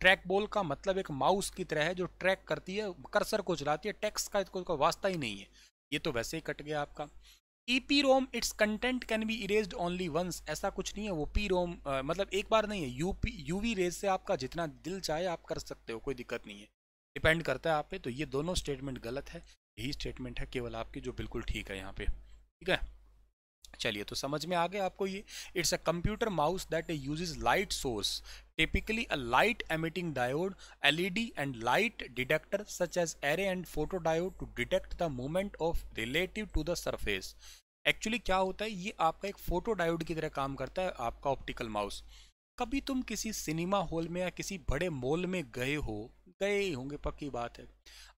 ट्रैक बॉल का मतलब एक माउस की तरह है जो ट्रैक करती है कर्सर को चलाती है टेक्स्ट का इसको तो वास्ता ही नहीं है ये तो वैसे ही कट गया आपका E P ROM its content can be erase only once ऐसा कुछ नहीं है वो पी रोम मतलब एक बार नहीं है U P U V rays से आपका जितना दिल चाहे आप कर सकते हो कोई दिक्कत नहीं है डिपेंड करता है आप पे तो ये दोनों स्टेटमेंट गलत है यही स्टेटमेंट है केवल आपकी जो बिल्कुल ठीक है यहाँ पे ठीक है चलिए तो समझ में आ गया आपको ये it's a computer mouse that uses light source Typically, a light emitting diode, LED, and light detector such as array and photodiode to detect the moment of relative to the surface. Actually क्या होता है ये आपका एक फोटो डायोड की तरह काम करता है आपका ऑप्टिकल माउस कभी तुम किसी सिनेमा हॉल में या किसी बड़े मॉल में गए हो गए ही होंगे पक्की बात है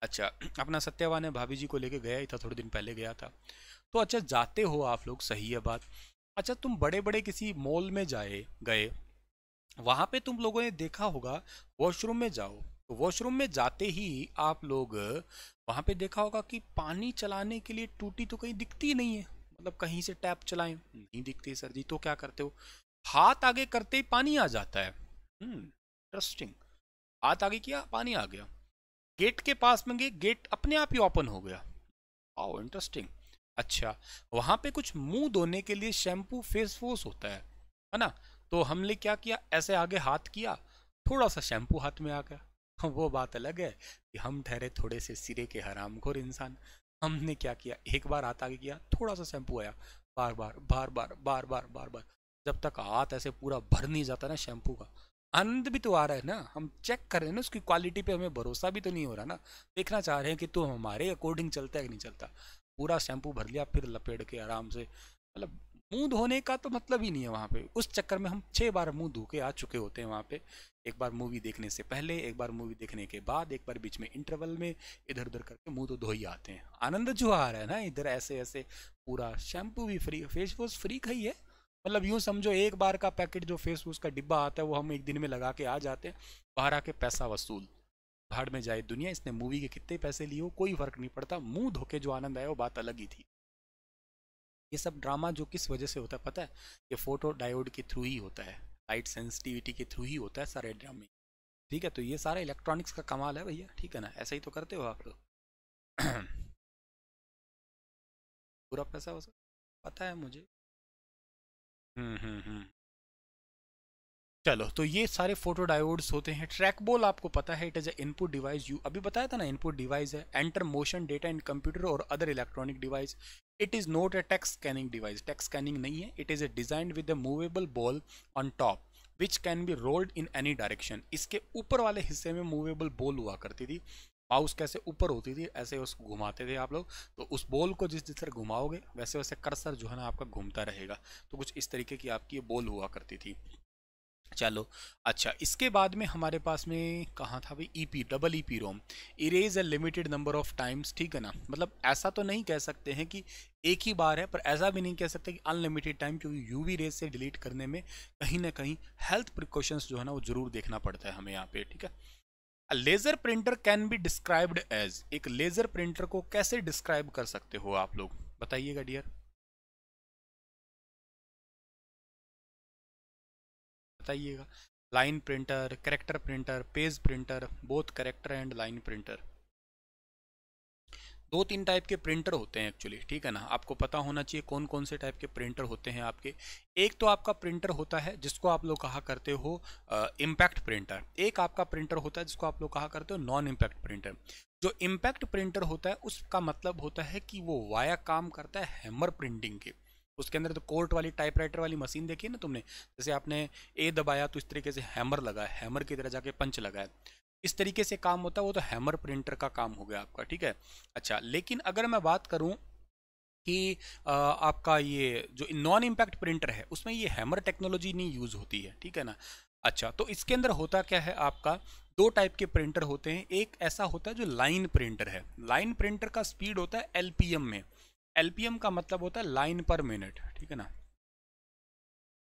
अच्छा अपना सत्यावान है भाभी जी को लेके गया ही था थोड़े दिन पहले गया था तो अच्छा जाते हो आप लोग सही है बात अच्छा तुम बड़े बड़े किसी मॉल में जाए गए वहां पे तुम लोगों ने देखा होगा वॉशरूम में जाओ तो वॉशरूम में जाते ही आप लोग वहां पे देखा होगा कि पानी चलाने के लिए टूटी तो कहीं दिखती नहीं है मतलब कहीं से टैप चलाएं नहीं दिखती सर जी तो क्या करते हो हाथ आगे करते ही पानी आ जाता है इंटरेस्टिंग हम्म, हाथ आगे किया पानी आ गया गेट के पास में गए गेट अपने आप ही ओपन हो गया आओ इंटरेस्टिंग अच्छा वहां पे कुछ मुंह धोने के लिए शैम्पू फेस वॉश होता है है ना तो हमने क्या किया ऐसे आगे हाथ किया थोड़ा सा शैम्पू हाथ में आ गया वो बात अलग है कि हम ठहरे थोड़े से सिरे के हरामखोर इंसान हमने क्या किया एक बार हाथ आगे किया थोड़ा सा शैम्पू आया बार बार बार बार बार बार बार बार जब तक हाथ ऐसे पूरा भर नहीं जाता ना शैम्पू का आनंद भी तो आ रहा है ना हम चेक कर रहे हैं ना उसकी क्वालिटी पे हमें भरोसा भी तो नहीं हो रहा ना देखना चाह रहे हैं कि तो हमारे अकॉर्डिंग चलता है कि नहीं चलता पूरा शैम्पू भर लिया फिर लपेट के आराम से मतलब मुंह धोने का तो मतलब ही नहीं है वहाँ पे उस चक्कर में हम छः बार मुंह धो के आ चुके होते हैं वहाँ पे एक बार मूवी देखने से पहले एक बार मूवी देखने के बाद एक बार बीच में इंटरवल में इधर उधर करके मुंह तो धो ही आते हैं आनंद जो आ रहा है ना इधर ऐसे ऐसे पूरा शैम्पू भी फ्री फेस वॉश फ्री का ही है मतलब यूँ समझो एक बार का पैकेट जो फेस वॉश का डिब्बा आता है वो हम एक दिन में लगा के आ जाते हैं बाहर आके पैसा वसूल भाड़ में जाए दुनिया इसने मूवी के कितने पैसे लिए हो कोई फर्क नहीं पड़ता मुंह धोके जो आनंद आया वो बात अलग ही थी ये सब ड्रामा जो किस वजह से होता है पता है ये फोटो डायोड के थ्रू ही होता है लाइट सेंसिटिविटी के थ्रू ही होता है सारे ड्रामे ठीक है तो ये सारा इलेक्ट्रॉनिक्स का कमाल है भैया ठीक है ना ऐसा ही तो करते हो आप लोग पूरा पैसा वैसा पता है मुझे हम्म हम्म हम्म चलो तो ये सारे फोटो डायोड्स होते हैं ट्रैक बोल आपको पता है it is a input device you अभी बताया था ना इनपुट डिवाइस है enter motion data in computer और other electronic device it is not a text scanning device text scanning नहीं है it is a design with a movable ball on top which can be rolled in any direction इसके ऊपर वाले हिस्से में मूवेबल बॉल हुआ करती थी माउस कैसे ऊपर होती थी ऐसे उसको घुमाते थे आप लोग तो उस बॉल को जिस तरह घुमाओगे वैसे वैसे कर्सर जो है ना आपका घूमता रहेगा तो कुछ इस तरीके की आपकी ये बॉल हुआ करती थी चलो अच्छा इसके बाद में हमारे पास में कहाँ था भाई E P double E P ROM erase a limited number of times ठीक है ना मतलब ऐसा तो नहीं कह सकते हैं कि एक ही बार है पर ऐसा भी नहीं कह सकते कि अनलिमिटेड टाइम क्योंकि यू वी रेज से डिलीट करने में कहीं ना कहीं हेल्थ प्रिकॉशंस जो है ना वो ज़रूर देखना पड़ता है हमें यहाँ पे ठीक है laser printer can be described as एक लेज़र प्रिंटर को कैसे डिस्क्राइब कर सकते हो आप लोग बताइएगा डियर बताइएगा line printer character printer page printer both character and line printer दो तीन टाइप के प्रिंटर होते हैं एक्चुअली ठीक है ना आपको पता होना चाहिए कौन कौन से टाइप के प्रिंटर होते हैं आपके एक तो आपका प्रिंटर होता है जिसको आप लोग कहा करते हो इम्पैक्ट प्रिंटर एक आपका प्रिंटर होता है जिसको आप लोग कहा करते हो नॉन इम्पैक्ट प्रिंटर जो इम्पैक्ट प्रिंटर होता है उसका मतलब होता है कि वो वाया काम करता है हैमर प्रिंटिंग के उसके अंदर तो कोर्ट वाली टाइपराइटर वाली मशीन देखी है ना तुमने जैसे आपने ए दबाया तो इस तरीके से हैमर लगा है हैमर की तरह जाके पंच लगा है इस तरीके से काम होता है वो तो हैमर प्रिंटर का काम हो गया आपका ठीक है अच्छा लेकिन अगर मैं बात करूँ कि आपका ये जो नॉन इम्पैक्ट प्रिंटर है उसमें ये हैमर टेक्नोलॉजी नहीं यूज़ होती है ठीक है ना अच्छा तो इसके अंदर होता क्या है आपका दो टाइप के प्रिंटर होते हैं एक ऐसा होता है जो लाइन प्रिंटर है लाइन प्रिंटर का स्पीड होता है एल में एलपीएम का मतलब होता है लाइन पर मिनट ठीक है ना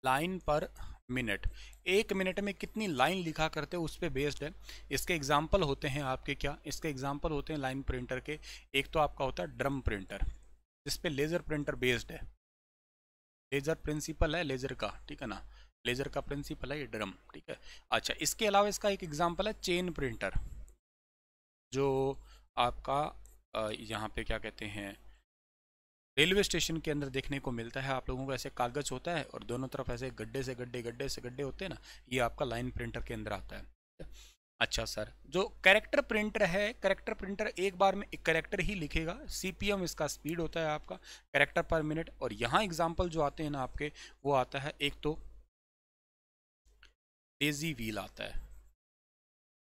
लाइन पर मिनट एक मिनट में कितनी लाइन लिखा करते हैं उस पर बेस्ड है इसके एग्जाम्पल होते हैं आपके क्या इसके एग्जाम्पल होते हैं लाइन प्रिंटर के एक तो आपका होता है ड्रम प्रिंटर जिस पे लेज़र प्रिंटर बेस्ड है लेज़र प्रिंसिपल है लेज़र का ठीक है ना लेज़र का प्रिंसिपल है ये ड्रम ठीक है अच्छा इसके अलावा इसका एक एग्जाम्पल है चेन प्रिंटर जो आपका यहाँ पे क्या कहते हैं रेलवे स्टेशन के अंदर देखने को मिलता है आप लोगों को ऐसे कागज़ होता है और दोनों तरफ ऐसे गड्ढे से गड्ढे गड्ढे से गड्ढे होते हैं ना ये आपका लाइन प्रिंटर के अंदर आता है अच्छा सर जो कैरेक्टर प्रिंटर है कैरेक्टर प्रिंटर एक बार में एक करेक्टर ही लिखेगा सीपीएम इसका स्पीड होता है आपका करेक्टर पर मिनट और यहाँ एग्जाम्पल जो आते हैं ना आपके वो आता है एक तो डेजी व्हील आता है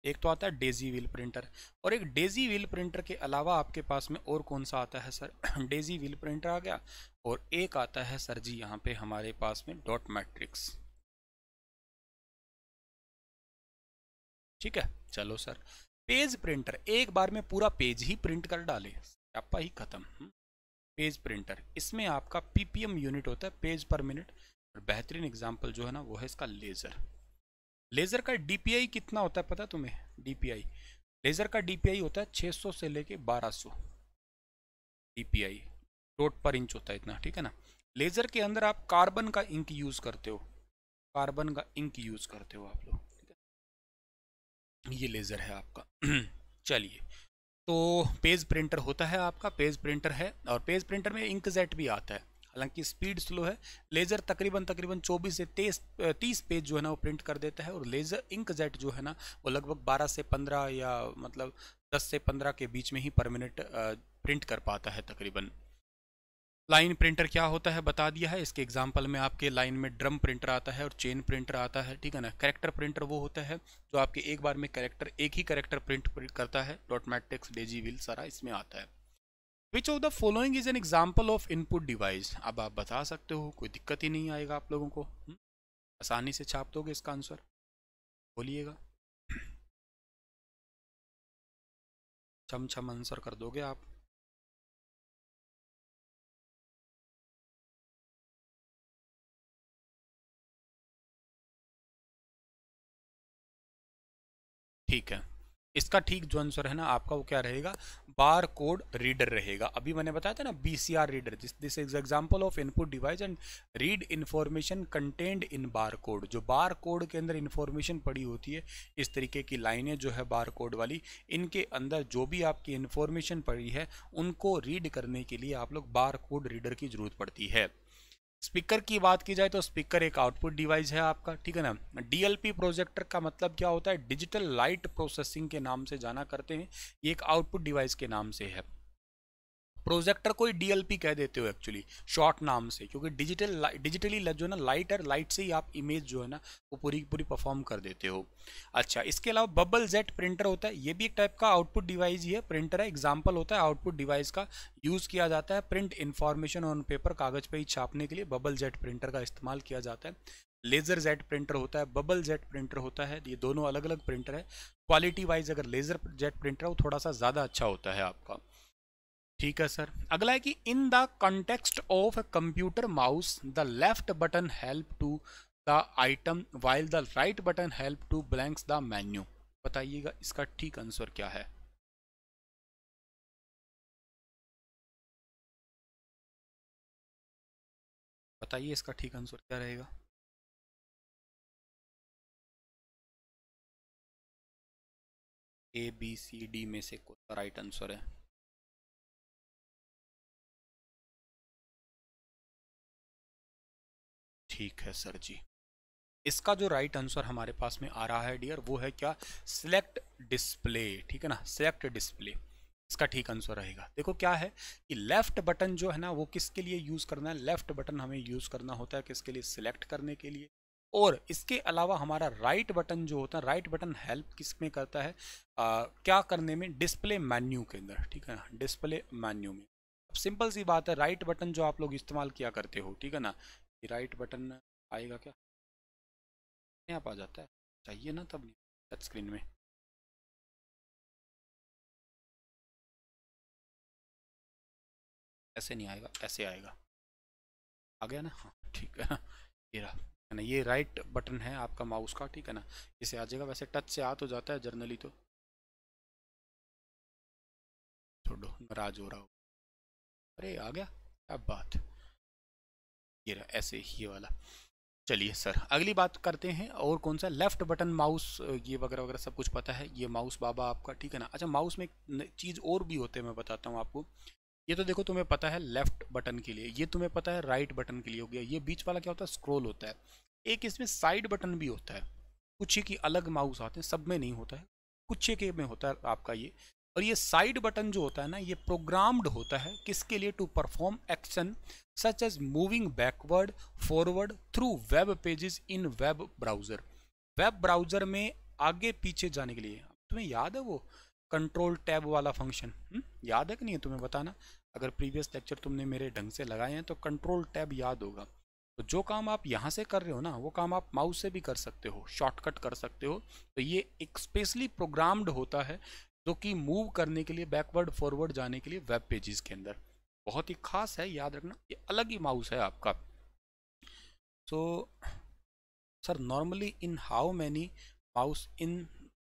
एक तो आता है डेजी व्हील प्रिंटर और एक डेजी व्हील प्रिंटर के अलावा आपके पास में और कौन सा आता है सर डेजी व्हील प्रिंटर आ गया और एक आता है सर जी यहाँ पे हमारे पास में डॉट मैट्रिक्स ठीक है चलो सर पेज प्रिंटर एक बार में पूरा पेज ही प्रिंट कर डाले आपा ही खत्म पेज हम्म। प्रिंटर इसमें आपका पीपीएम यूनिट होता है पेज पर मिनट और बेहतरीन एग्जाम्पल जो है ना वो है इसका लेज़र लेज़र का डीपीआई कितना होता है पता तुम्हें डीपीआई लेज़र का डीपीआई होता है 600 से लेके 1200 डीपीआई डोट पर इंच होता है इतना ठीक है ना लेज़र के अंदर आप कार्बन का इंक यूज़ करते हो कार्बन का इंक यूज़ करते हो आप लोग ठीक है ये लेज़र है आपका चलिए तो पेज प्रिंटर होता है आपका पेज प्रिंटर है और पेज प्रिंटर में इंक जेट भी आता है हालांकि स्पीड स्लो है लेज़र तकरीबन तकरीबन 24 से तेईस तीस पेज जो है ना वो प्रिंट कर देता है और लेज़र इंक जेट जो है ना वो लगभग 12 से 15 या मतलब 10 से 15 के बीच में ही पर मिनट प्रिंट कर पाता है तकरीबन लाइन प्रिंटर क्या होता है बता दिया है इसके एग्जाम्पल में आपके लाइन में ड्रम प्रिंटर आता है और चेन प्रिंटर आता है ठीक है ना करेक्टर प्रिंटर वो होता है जो आपके एक बार में करेक्टर एक ही करेक्टर प्रिंट करता है डॉटमेटिक्स डेजी विल सारा इसमें आता है which of the following is an example of input device अब आप बता सकते हो कोई दिक्कत ही नहीं आएगा आप लोगों को हम्म? आसानी से छाप दोगे इसका आंसर बोलिएगा छम छम आंसर कर दोगे आप ठीक है इसका ठीक जो आंसर है ना आपका वो क्या रहेगा बार कोड रीडर रहेगा अभी मैंने बताया था ना B C R reader this this is example of input device and read information contained in bar code जो बार कोड के अंदर इन्फॉर्मेशन पड़ी होती है इस तरीके की लाइनें जो है बार कोड वाली इनके अंदर जो भी आपकी इन्फॉर्मेशन पड़ी है उनको रीड करने के लिए आप लोग बार कोड रीडर की ज़रूरत पड़ती है स्पीकर की बात की जाए तो स्पीकर एक आउटपुट डिवाइस है आपका ठीक है ना डीएलपी प्रोजेक्टर का मतलब क्या होता है डिजिटल लाइट प्रोसेसिंग के नाम से जाना करते हैं ये एक आउटपुट डिवाइस के नाम से है प्रोजेक्टर को डीएलपी कह देते हो एक्चुअली शॉर्ट नाम से क्योंकि डिजिटल डिजिटली जो है ना लाइट और लाइट से ही आप इमेज जो है ना वो पूरी पूरी परफॉर्म कर देते हो अच्छा इसके अलावा बबल जेट प्रिंटर होता है ये भी एक टाइप का आउटपुट डिवाइस ही है प्रिंटर है एग्जाम्पल होता है आउटपुट डिवाइस का यूज़ किया जाता है प्रिंट इन्फॉर्मेशन ऑन पेपर कागज़ पर ही छापने के लिए बबल जेट प्रिंटर का इस्तेमाल किया जाता है लेज़र जेट प्रिंटर होता है बबल जेट प्रिंटर होता है ये दोनों अलग अलग प्रिंटर है क्वालिटी वाइज अगर लेज़र जेट प्रिंटर है वो थोड़ा सा ज़्यादा अच्छा होता है आपका ठीक है सर अगला है कि in the context of computer mouse the left button help to the item while the right button help to blanks the menu बताइएगा इसका ठीक आंसर क्या है बताइए इसका ठीक आंसर क्या रहेगा ए बी सी डी में से कौन सा राइट आंसर है ठीक है सर जी इसका जो राइट right आंसर हमारे पास में आ रहा है डियर वो है क्या सिलेक्ट डिस्प्ले ठीक है ना सिलेक्ट डिस्प्ले इसका ठीक आंसर रहेगा देखो क्या है कि लेफ्ट बटन जो है ना वो किसके लिए यूज़ करना है लेफ्ट बटन हमें यूज़ करना होता है किसके लिए सिलेक्ट करने के लिए और इसके अलावा हमारा राइट right बटन जो होता है राइट बटन हेल्प किस में करता है आ, क्या करने में डिस्प्ले मैन्यू के अंदर ठीक है ना डिस्प्ले मैन्यू में सिंपल सी बात है राइट right बटन जो आप लोग इस्तेमाल किया करते हो ठीक है ना राइट बटन आएगा क्या अपने आप आ जाता है चाहिए ना तब नहीं टच स्क्रीन में ऐसे नहीं आएगा ऐसे आएगा आ गया ना हाँ ठीक है ना ये रहा है ना ये राइट बटन है आपका माउस का ठीक है ना इसे आ जाएगा वैसे टच से आ तो जाता है जर्नली तो छोड़ो नाराज हो रहा हो अरे आ गया क्या बात ये रहा ऐसे ही वाला चलिए सर अगली बात करते हैं और कौन सा लेफ्ट बटन माउस ये वगैरह वगैरह सब कुछ पता है ये माउस बाबा आपका ठीक है ना अच्छा माउस में चीज़ और भी होते हैं मैं बताता हूँ आपको ये तो देखो तुम्हें पता है लेफ्ट बटन के लिए ये तुम्हें पता है राइट बटन के लिए हो गया ये बीच वाला क्या होता है स्क्रोल होता है एक इसमें साइड बटन भी होता है कुछ ही की अलग माउस आते हैं सब में नहीं होता है कुछ के में होता है आपका ये और ये साइड बटन जो होता है ना ये प्रोग्राम्ड होता है किसके लिए to perform action such as moving backward forward through web pages in web browser web browser में आगे पीछे जाने के लिए तुम्हें याद है वो कंट्रोल टैब वाला फंक्शन हम्म, याद है कि नहीं है तुम्हें बताना अगर प्रीवियस लेक्चर तुमने मेरे ढंग से लगाए हैं तो कंट्रोल टैब याद होगा तो जो काम आप यहाँ से कर रहे हो ना वो काम आप माउस से भी कर सकते हो शॉर्टकट कर सकते हो तो ये एक स्पेशली प्रोग्राम्ड होता है जो कि मूव करने के लिए बैकवर्ड फॉरवर्ड जाने के लिए वेब पेजेस के अंदर बहुत ही खास है याद रखना ये अलग ही माउस है आपका so sir normally in how many mouse in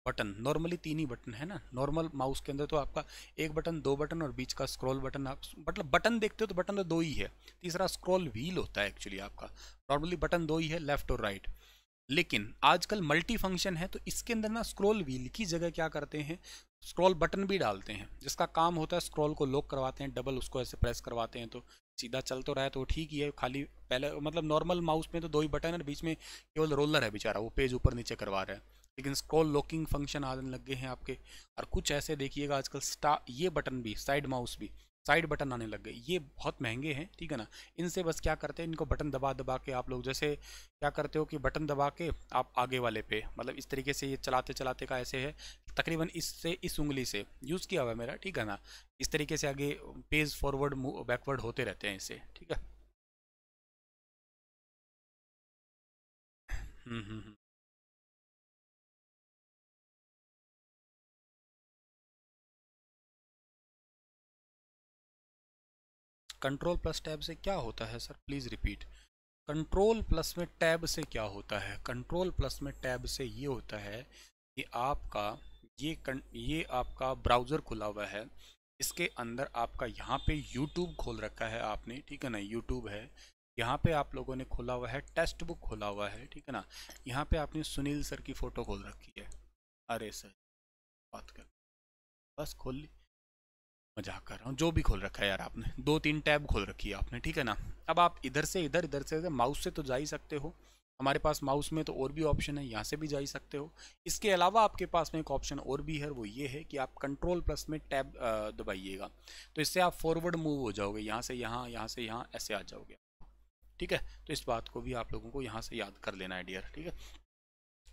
button normally तीन ही बटन है ना नॉर्मल माउस के अंदर तो आपका एक बटन दो बटन और बीच का स्क्रॉल बटन आप मतलब बटन देखते हो तो बटन तो दो ही है तीसरा स्क्रॉल व्हील होता है एक्चुअली आपका नॉर्मली बटन दो ही है लेफ्ट और राइट लेकिन आजकल मल्टी फंक्शन है तो इसके अंदर ना स्क्रॉल व्हील की जगह क्या करते हैं स्क्रॉल बटन भी डालते हैं जिसका काम होता है स्क्रॉल को लॉक करवाते हैं डबल उसको ऐसे प्रेस करवाते हैं तो सीधा चल तो रहा है तो ठीक ही है खाली पहले मतलब नॉर्मल माउस में तो दो ही बटन है बीच में केवल रोलर है बेचारा वो पेज ऊपर नीचे करवा रहा है लेकिन स्क्रॉल लॉकिंग फंक्शन आने लग गए हैं आपके और कुछ ऐसे देखिएगा आजकल स्टा ये बटन भी साइड माउस भी साइड बटन आने लग गए ये बहुत महंगे हैं ठीक है ना इनसे बस क्या करते हैं इनको बटन दबा दबा के आप लोग जैसे क्या करते हो कि बटन दबा के आप आगे वाले पे मतलब इस तरीके से ये चलाते चलाते का ऐसे है तकरीबन इससे इस उंगली से यूज़ किया हुआ मेरा ठीक है ना इस तरीके से आगे पेज फॉरवर्ड बैकवर्ड होते रहते हैं इसे ठीक है हम्म हम्म, हम्म। कंट्रोल प्लस टैब से क्या होता है sir please repeat control plus में टैब से क्या होता है कंट्रोल प्लस में टैब से ये होता है कि आपका ये कं ये आपका ब्राउज़र खुला हुआ है इसके अंदर आपका यहाँ पे यूट्यूब खोल रखा है आपने ठीक है ना यूट्यूब है यहाँ पे आप लोगों ने खोला हुआ है टेस्ट बुक खोला हुआ है ठीक है ना यहाँ पे आपने सुनील सर की फ़ोटो खोल रखी है अरे सर बात कर बस खोल ली मजाक कर रहा हूँ जो भी खोल रखा है यार आपने दो तीन टैब खोल रखी है आपने ठीक है ना अब आप इधर से इधर इधर से इधर माउस से तो जा ही सकते हो हमारे पास माउस में तो और भी ऑप्शन है यहाँ से भी जा ही सकते हो इसके अलावा आपके पास में एक ऑप्शन और भी है वो ये है कि आप कंट्रोल प्लस में टैब दबाइएगा तो इससे आप फॉरवर्ड मूव हो जाओगे यहाँ से यहाँ यहाँ से यहाँ ऐसे आ जाओगे ठीक है तो इस बात को भी आप लोगों को यहाँ से याद कर लेना है डियर ठीक है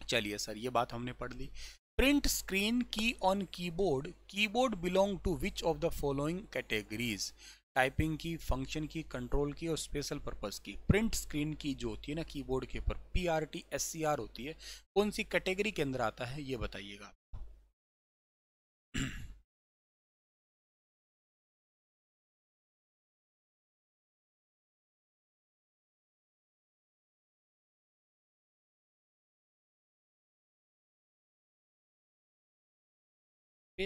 चलिए सर ये बात हमने पढ़ ली print screen key on keyboard keyboard belong to which of the following categories typing key function key control key और special purpose key print screen key जो होती है ना कीबोर्ड के ऊपर P R T S C R होती है कौन सी कैटेगरी के अंदर आता है ये बताइएगा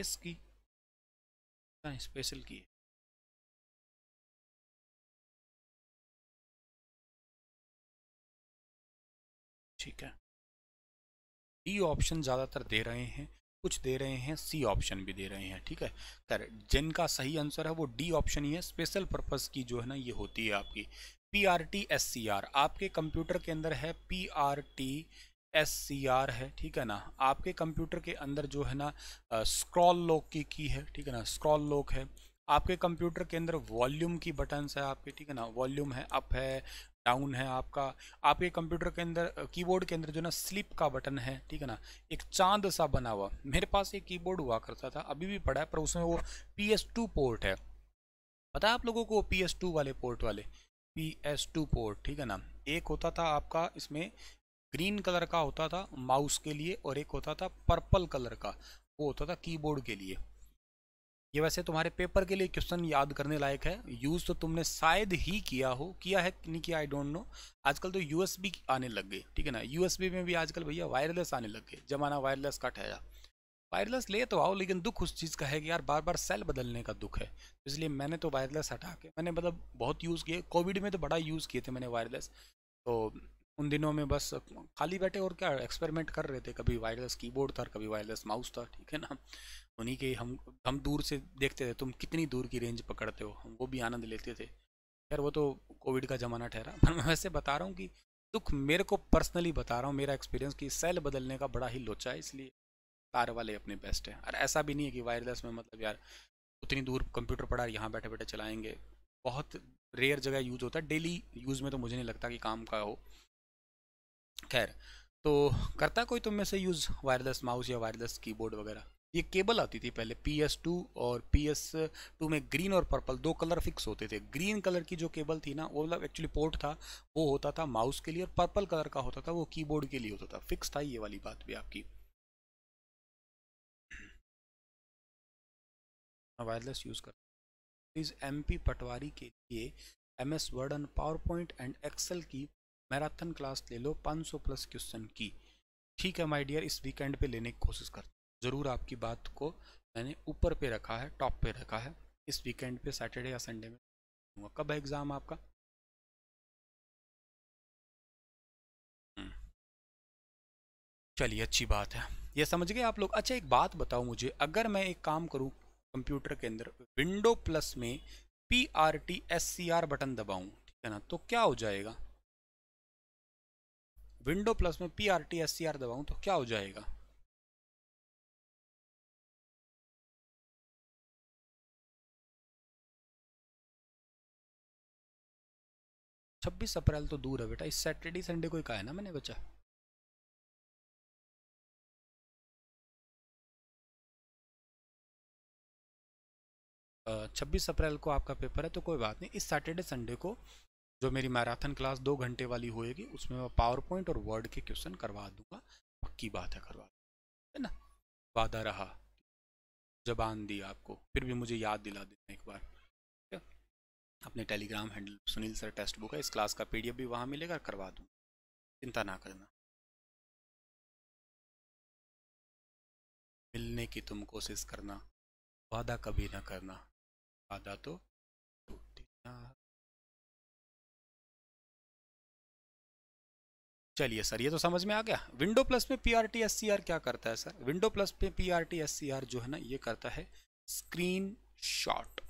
स्पेस की स्पेशल की है ठीक है डी ऑप्शन ज़्यादातर दे रहे हैं कुछ दे रहे हैं सी ऑप्शन भी दे रहे हैं ठीक है कर जिनका सही आंसर है वो डी ऑप्शन ही है स्पेशल पर्पज़ की जो है ना ये होती है आपकी P R T S C R आपके कंप्यूटर के अंदर है P R T S C R है ठीक है ना आपके कंप्यूटर के अंदर जो है ना स्क्रॉल लॉक की की है ठीक है ना स्क्रॉल लॉक है आपके कंप्यूटर के अंदर वॉल्यूम की बटन्स है आपके ठीक है ना वॉल्यूम है अप है डाउन है आपका आपके कंप्यूटर के अंदर कीबोर्ड के अंदर जो ना स्लिप का बटन है ठीक है ना एक चांद सा बना हुआ मेरे पास एक कीबोर्ड हुआ करता था अभी भी पड़ा है पर उसमें वो पी एस टू पोर्ट है पता है आप लोगों को पी एस टू वाले पोर्ट वाले पी एस टू पोर्ट ठीक है ना एक होता था आपका इसमें ग्रीन कलर का होता था माउस के लिए और एक होता था पर्पल कलर का वो होता था कीबोर्ड के लिए ये वैसे तुम्हारे पेपर के लिए क्वेश्चन याद करने लायक है यूज़ तो तुमने शायद ही किया हो किया है नहीं किया आई डोंट नो आजकल तो यूएसबी आने लग गए ठीक है ना यूएसबी में भी आजकल भैया वायरलेस आने लग गए जमाना वायरलेस का ठहरा वायरलेस ले तो आओ लेकिन दुख उस चीज़ का है कि यार बार बार सेल बदलने का दुख है तो इसलिए मैंने तो वायरलेस हटा के मैंने मतलब बहुत यूज़ किए कोविड में तो बड़ा यूज़ किए थे मैंने वायरलेस तो उन दिनों में बस खाली बैठे और क्या एक्सपेरिमेंट कर रहे थे कभी वायरलेस कीबोर्ड था कभी वायरलेस माउस था ठीक है ना उन्हीं के हम हम दूर से देखते थे तुम कितनी दूर की रेंज पकड़ते हो हम वो भी आनंद लेते थे यार वो तो कोविड का ज़माना ठहरा पर मैं वैसे बता रहा हूँ कि दुख मेरे को पर्सनली बता रहा हूँ मेरा एक्सपीरियंस कि सेल बदलने का बड़ा ही लोचा है इसलिए तार वाले अपने बेस्ट हैं और ऐसा भी नहीं है कि वायरलेस में मतलब यार उतनी दूर कंप्यूटर पड़ा यहाँ बैठे बैठे चलाएंगे बहुत रेयर जगह यूज़ होता है डेली यूज़ में तो मुझे नहीं लगता कि काम का हो खैर तो करता कोई तुम में से यूज़ वायरलेस माउस या वायरलेस कीबोर्ड वगैरह ये केबल आती थी पहले पी एस टू और पी एस टू में ग्रीन और पर्पल दो कलर फिक्स होते थे ग्रीन कलर की जो केबल थी ना वो मतलब एक्चुअली पोर्ट था वो होता था माउस के लिए और पर्पल कलर का होता था वो कीबोर्ड के लिए होता था फिक्स था ये वाली बात भी आपकी वायरलेस यूज़ कर प्लीज़ एम पी पटवारी के लिए M S Word and PowerPoint and Excel की मैराथन क्लास ले लो 500 प्लस क्वेश्चन की ठीक है माय डियर इस वीकेंड पे लेने की कोशिश कर ज़रूर आपकी बात को मैंने ऊपर पे रखा है टॉप पे रखा है इस वीकेंड पे सैटरडे या संडे में दूंगा कब है एग्ज़ाम आपका हम्म। चलिए अच्छी बात है ये समझ गए आप लोग अच्छा एक बात बताओ मुझे अगर मैं एक काम करूँ कंप्यूटर के अंदर विंडो प्लस में P R T S C R button दबाऊँ ठीक है ना तो क्या हो जाएगा विंडो प्लस में P R T S C R दबाऊं तो क्या हो जाएगा छब्बीस अप्रैल तो दूर है बेटा इस सैटरडे संडे को ही कहा है ना मैंने बच्चा छब्बीस अप्रैल को आपका पेपर है तो कोई बात नहीं इस सैटरडे संडे को जो मेरी मैराथन क्लास दो घंटे वाली होएगी उसमें मैं पावर पॉइंट और वर्ड के क्वेश्चन करवा दूंगा पक्की बात है करवा है ना वादा रहा जबान दी आपको फिर भी मुझे याद दिला देना एक बार ठीक अपने Telegram handle Sunil sir test book है इस क्लास का पीडीएफ भी वहाँ मिलेगा करवा दूँ चिंता ना करना मिलने की तुम कोशिश करना वादा कभी ना करना वादा तो टूटेगा चलिए सर ये तो समझ में आ गया विंडो प्लस में P R T S C R क्या करता है सर विंडो प्लस में P R T S C R जो है ना ये करता है स्क्रीन शॉट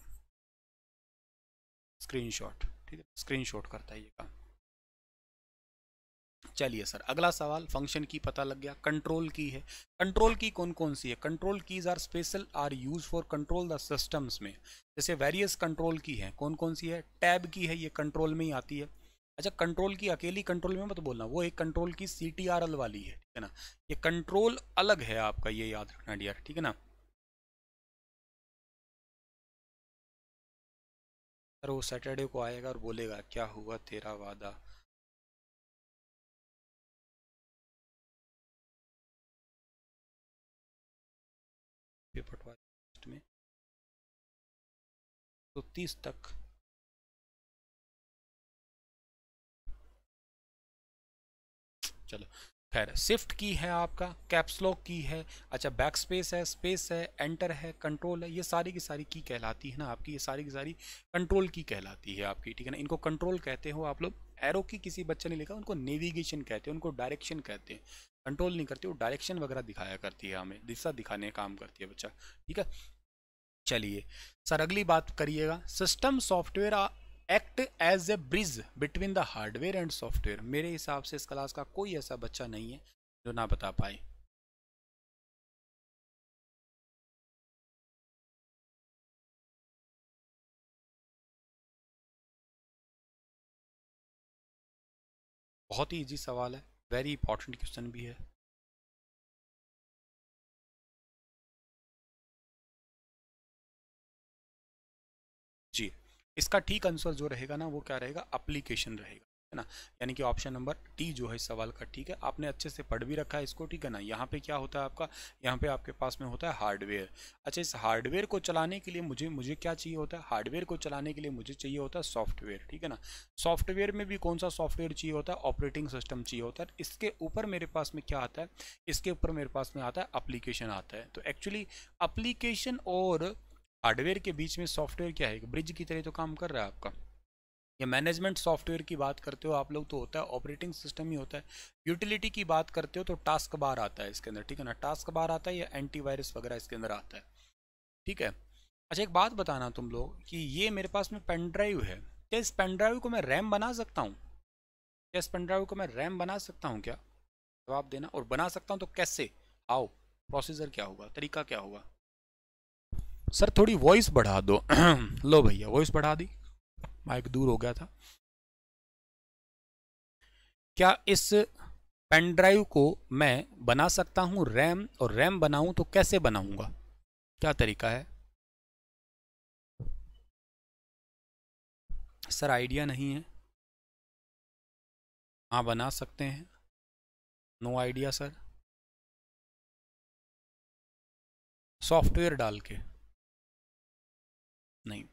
स्क्रीन शॉट ठीक है स्क्रीन शॉट करता है ये काम चलिए सर अगला सवाल फंक्शन की पता लग गया कंट्रोल की है कंट्रोल की कौन कौन सी है control keys are special are use for control the systems में जैसे वेरियस कंट्रोल की है कौन कौन सी है टैब की है ये कंट्रोल में ही आती है अच्छा कंट्रोल की अकेली कंट्रोल में मत बोलना वो एक कंट्रोल की सी टी आर एल वाली है ठीक है ना ये कंट्रोल अलग है आपका ये याद रखना डियर ठीक है ना सर वो सैटरडे को आएगा और बोलेगा क्या हुआ तेरा वादा में तो तीस तक चलो खैर शिफ्ट की है आपका कैप्सलॉक की है अच्छा बैक स्पेस है स्पेस है एंटर है कंट्रोल है ये सारी की सारी की कहलाती है ना आपकी ये सारी की सारी कंट्रोल की कहलाती है आपकी ठीक है ना इनको कंट्रोल कहते हो आप लोग एरो की किसी बच्चे ने लिखा उनको नेविगेशन कहते हैं उनको डायरेक्शन कहते हैं कंट्रोल नहीं करती वो डायरेक्शन वगैरह दिखाया करती है हमें दिशा दिखाने का काम करती है बच्चा ठीक है चलिए सर अगली बात करिएगा system software act as a bridge between the hardware and software मेरे हिसाब से इस क्लास का कोई ऐसा बच्चा नहीं है जो ना बता पाए बहुत ही इजी सवाल है वेरी इंपॉर्टेंट क्वेश्चन भी है इसका ठीक आंसर जो रहेगा ना वो क्या रहेगा अप्लीकेशन रहेगा है ना यानी कि ऑप्शन नंबर टी जो है सवाल का ठीक है आपने अच्छे से पढ़ भी रखा है इसको ठीक है ना यहाँ पे क्या होता है आपका यहाँ पे आपके पास में होता है हार्डवेयर अच्छा इस हार्डवेयर को चलाने के लिए मुझे मुझे क्या चाहिए होता है हार्डवेयर को चलाने के लिए मुझे चाहिए होता है सॉफ्टवेयर ठीक है ना सॉफ्टवेयर में भी कौन सा सॉफ्टवेयर चाहिए होता है ऑपरेटिंग सिस्टम चाहिए होता है इसके ऊपर मेरे पास में क्या आता है इसके ऊपर मेरे पास में आता है अप्लीकेशन आता है तो एक्चुअली अप्लीकेशन और हार्डवेयर के बीच में सॉफ्टवेयर क्या है ब्रिज की तरह तो काम कर रहा है आपका या मैनेजमेंट सॉफ्टवेयर की बात करते हो आप लोग तो होता है ऑपरेटिंग सिस्टम ही होता है यूटिलिटी की बात करते हो तो टास्क बार आता है इसके अंदर ठीक है ना टास्क बार आता है या एंटीवायरस वगैरह इसके अंदर आता है ठीक है अच्छा एक बात बताना तुम लोग कि ये मेरे पास में पेन ड्राइव है क्या इस पेन ड्राइव को मैं रैम बना सकता हूँ क्या इस पेन ड्राइव को मैं रैम बना सकता हूँ क्या जवाब देना और बना सकता हूँ तो कैसे आओ प्रोसीजर क्या होगा तरीका क्या होगा सर थोड़ी वॉइस बढ़ा दो लो भैया वॉइस बढ़ा दी माइक दूर हो गया था क्या इस पेन ड्राइव को मैं बना सकता हूं रैम और रैम बनाऊं तो कैसे बनाऊंगा क्या तरीका है सर आइडिया नहीं है हाँ बना सकते हैं नो आइडिया सर सॉफ्टवेयर डाल के नहीं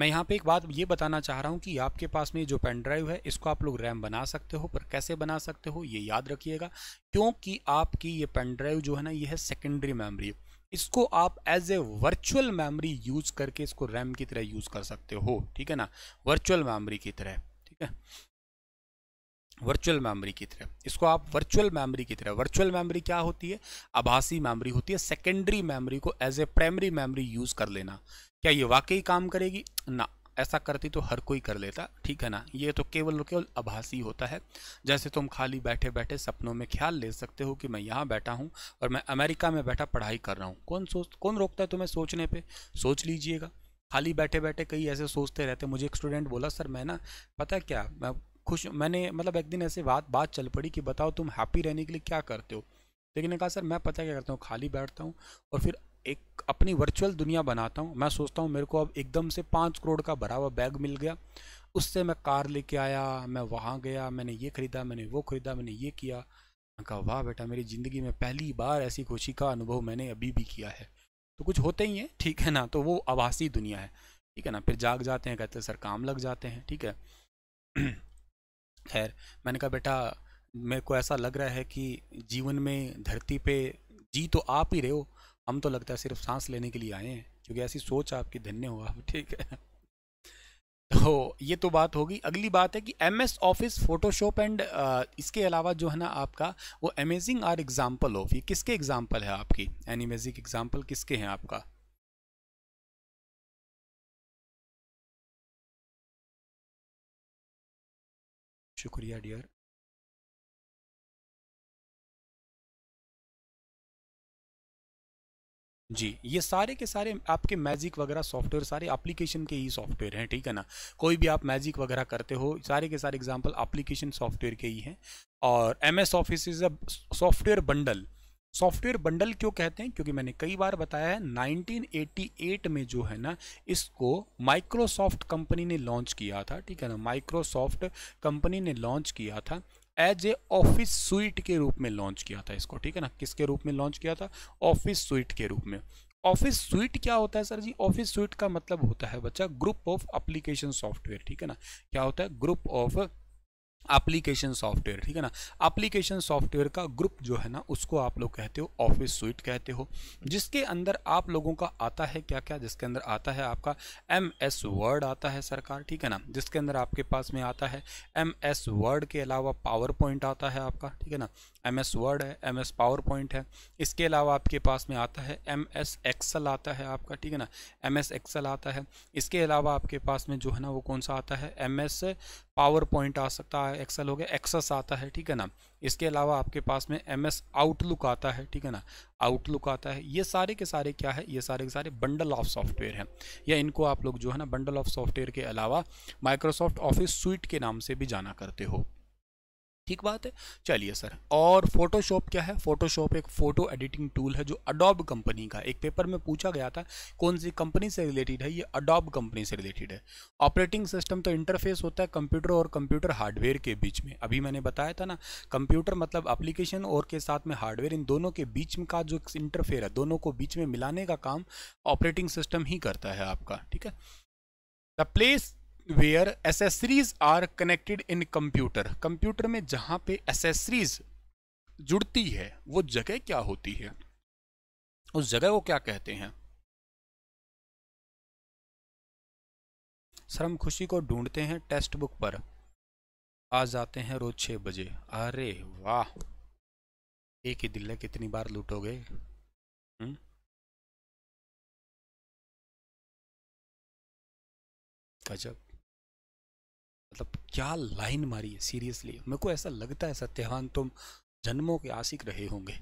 मैं यहाँ पे एक बात ये बताना चाह रहा हूँ कि आपके पास में जो पेन ड्राइव है इसको आप लोग रैम बना सकते हो पर कैसे बना सकते हो ये याद रखिएगा क्योंकि आपकी ये पेन ड्राइव जो है ना ये है सेकेंडरी मेमोरी इसको आप as a virtual memory use करके इसको रैम की तरह यूज कर सकते हो ठीक है ना वर्चुअल मेमोरी की तरह ठीक है वर्चुअल मेमोरी की तरह इसको आप वर्चुअल मेमोरी की तरह वर्चुअल मेमोरी क्या होती है आभासी मेमोरी होती है सेकेंडरी मेमोरी को as a primary memory use कर लेना क्या ये वाकई काम करेगी ना ऐसा करती तो हर कोई कर लेता ठीक है ना ये तो केवल और केवल आभासी होता है जैसे तुम खाली बैठे बैठे सपनों में ख्याल ले सकते हो कि मैं यहाँ बैठा हूँ और मैं अमेरिका में बैठा पढ़ाई कर रहा हूँ कौन सोच कौन रोकता है तुम्हें सोचने पर सोच लीजिएगा खाली बैठे बैठे कई ऐसे सोचते रहते मुझे एक स्टूडेंट बोला सर मैं ना पता क्या मैं खुश मैंने मतलब एक दिन ऐसे बात बात चल पड़ी कि बताओ तुम हैप्पी रहने के लिए क्या करते हो लेकिन कहा सर मैं पता क्या करता हूँ खाली बैठता हूँ और फिर एक अपनी वर्चुअल दुनिया बनाता हूँ मैं सोचता हूँ मेरे को अब एकदम से पाँच करोड़ का भरा हुआ बैग मिल गया उससे मैं कार लेके आया मैं वहाँ गया मैंने ये ख़रीदा मैंने वो ख़रीदा मैंने ये किया मैं कहा वाह बेटा मेरी ज़िंदगी में पहली बार ऐसी खुशी का अनुभव मैंने अभी भी किया है तो कुछ होते ही हैं ठीक है ना तो वो आवासीय दुनिया है ठीक है ना फिर जाग जाते हैं कहते हैं सर काम लग जाते हैं ठीक है खैर मैंने कहा बेटा मेरे को ऐसा लग रहा है कि जीवन में धरती पे जी तो आप ही रहे हो हम तो लगता है सिर्फ सांस लेने के लिए आए हैं क्योंकि ऐसी सोच आपकी धन्य हो आप ठीक है तो ये तो बात होगी अगली बात है कि M S office Photoshop and इसके अलावा जो है ना आपका वो अमेजिंग आर एग्जाम्पल ऑफ ये किसके एग्जाम्पल है आपकी एनिमेजिक एग्जाम्पल किसके हैं आपका शुक्रिया डियर जी ये सारे के सारे आपके मैजिक वगैरह सॉफ्टवेयर सारे एप्लीकेशन के ही सॉफ्टवेयर हैं ठीक है ना कोई भी आप मैजिक वगैरह करते हो सारे के सारे एग्जांपल एप्लीकेशन सॉफ्टवेयर के ही हैं और MS office is a software bundle software bundle क्यों कहते हैं क्योंकि मैंने कई बार बताया है 1988 में जो है ना इसको माइक्रोसॉफ्ट कंपनी ने लॉन्च किया था ठीक है ना माइक्रोसॉफ्ट कंपनी ने लॉन्च किया था एज ए ऑफिस सुइट के रूप में लॉन्च किया था इसको ठीक है ना किसके रूप में लॉन्च किया था ऑफिस सुइट के रूप में ऑफिस सुइट क्या होता है सर जी ऑफिस सुइट का मतलब होता है बच्चा ग्रुप ऑफ अप्लीकेशन सॉफ्टवेयर ठीक है ना क्या होता है ग्रुप ऑफ एप्लीकेशन सॉफ्टवेयर ठीक है ना एप्लीकेशन सॉफ्टवेयर का ग्रुप जो है ना उसको आप लोग कहते हो ऑफिस सुइट कहते हो जिसके अंदर आप लोगों का आता है क्या क्या जिसके अंदर आता है आपका एम एस वर्ड आता है सरकार ठीक है ना जिसके अंदर आपके पास में आता है एम एस वर्ड के अलावा पावर पॉइंट आता है आपका ठीक है ना एम एस वर्ड है एम एस पावर पॉइंट है इसके अलावा आपके पास में आता है एम एस एक्सल आता है आपका ठीक है ना एम एस एक्सल आता है इसके अलावा आपके पास में जो है ना वो कौन सा आता है एम एस पावर पॉइंट आ सकता है एक्सेल हो गया एक्सेस आता है ठीक है ना इसके अलावा आपके पास में एम एस आउटलुक आता है ठीक है ना आउटलुक आता है ये सारे के सारे क्या है ये सारे के सारे बंडल ऑफ सॉफ्टवेयर हैं या इनको आप लोग जो है ना बंडल ऑफ सॉफ्टवेयर के अलावा माइक्रोसॉफ्ट ऑफिस स्वीट के नाम से भी जाना करते हो ठीक बात है चलिए सर और फोटोशॉप क्या है फोटोशॉप एक फ़ोटो एडिटिंग टूल है जो अडोब कंपनी का एक पेपर में पूछा गया था कौन सी कंपनी से रिलेटेड है ये अडोब कंपनी से रिलेटेड है ऑपरेटिंग सिस्टम तो इंटरफेस होता है कंप्यूटर और कंप्यूटर हार्डवेयर के बीच में अभी मैंने बताया था ना कंप्यूटर मतलब अप्लीकेशन और के साथ में हार्डवेयर इन दोनों के बीच में का जो इंटरफेयर है दोनों को बीच में मिलाने का काम ऑपरेटिंग सिस्टम ही करता है आपका ठीक है the place where accessories are connected in computer computer में जहां पे एसेसरीज जुड़ती है वो जगह क्या होती है उस जगह को क्या कहते हैं सर हम खुशी को ढूंढते हैं टेक्स्ट बुक पर आ जाते हैं रोज छह बजे अरे वाह एक ही दिल है कितनी बार लूटोगे हम्म? गजब मतलब क्या लाइन मारी है सीरियसली मेरे को ऐसा लगता है सत्यवान तुम जन्मों के आशिक रहे होंगे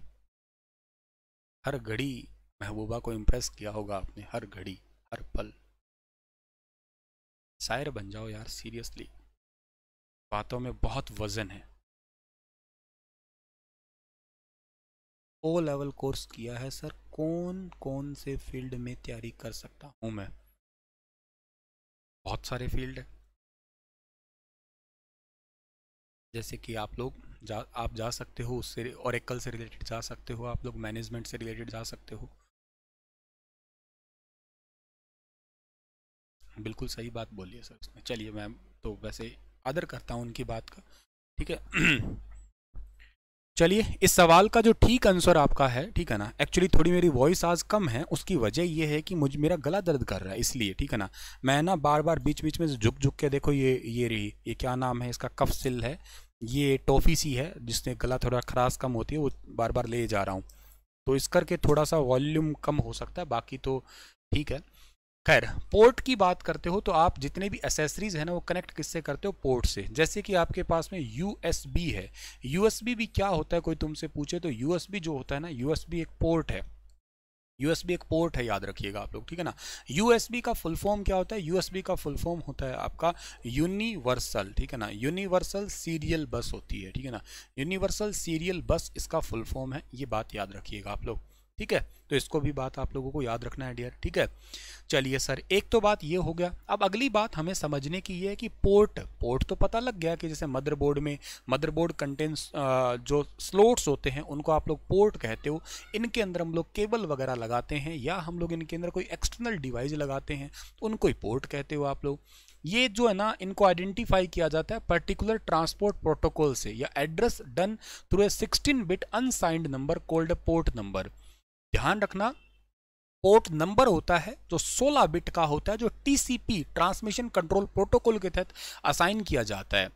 हर घड़ी महबूबा को इम्प्रेस किया होगा आपने हर घड़ी हर पल शायर बन जाओ यार सीरियसली बातों में बहुत वजन है ओ लेवल कोर्स किया है सर कौन कौन से फील्ड में तैयारी कर सकता हूँ मैं बहुत सारे फील्ड है जैसे कि आप लोग जा आप जा सकते हो उससे और एकल से रिलेटेड जा सकते हो आप लोग मैनेजमेंट से रिलेटेड जा सकते हो बिल्कुल सही बात बोलिए सर उसने चलिए मैम तो वैसे आदर करता हूँ उनकी बात का ठीक है चलिए इस सवाल का जो ठीक आंसर आपका है ठीक है ना एक्चुअली थोड़ी मेरी वॉइस आज कम है उसकी वजह ये है कि मुझ मेरा गला दर्द कर रहा है इसलिए ठीक है ना मैं ना बार बार बीच बीच में झुक झुक के देखो ये ये रही ये क्या नाम है इसका कफ सिल है ये टोफ़ी सी है जिसने गला थोड़ा खरास कम होती है वो बार बार ले जा रहा हूँ तो इस करके थोड़ा सा वॉल्यूम कम हो सकता है बाकी तो ठीक है खैर पोर्ट की बात करते हो तो आप जितने भी एसेसरीज है ना वो कनेक्ट किससे करते हो पोर्ट से जैसे कि आपके पास में यू है यू भी क्या होता है कोई तुमसे पूछे तो यू जो होता है ना यू एक पोर्ट है यूएसबी एक पोर्ट है याद रखिएगा आप लोग ठीक है ना यूएसबी का फुल फॉर्म क्या होता है यूएसबी का फुल फॉर्म होता है आपका यूनिवर्सल ठीक है ना यूनिवर्सल सीरियल बस होती है ठीक है ना यूनिवर्सल सीरियल बस इसका फुल फॉर्म है ये बात याद रखिएगा आप लोग ठीक है तो इसको भी बात आप लोगों को याद रखना है डियर ठीक है चलिए सर एक तो बात ये हो गया अब अगली बात हमें समझने की ये है कि पोर्ट पोर्ट तो पता लग गया कि जैसे मदरबोर्ड में मदरबोर्ड कंटेंट्स जो स्लोट्स होते हैं उनको आप लोग पोर्ट कहते हो इनके अंदर हम लोग केबल वगैरह लगाते हैं या हम लोग इनके अंदर कोई एक्सटर्नल डिवाइस लगाते हैं तो उनको ही पोर्ट कहते हो आप लोग ये जो है ना इनको आइडेंटिफाई किया जाता है पर्टिकुलर ट्रांसपोर्ट प्रोटोकॉल से या address done through a 16 bit unsigned number called port number ध्यान रखना पोर्ट नंबर होता है जो 16 बिट का होता है जो टीसीपी ट्रांसमिशन कंट्रोल प्रोटोकॉल के तहत असाइन किया जाता है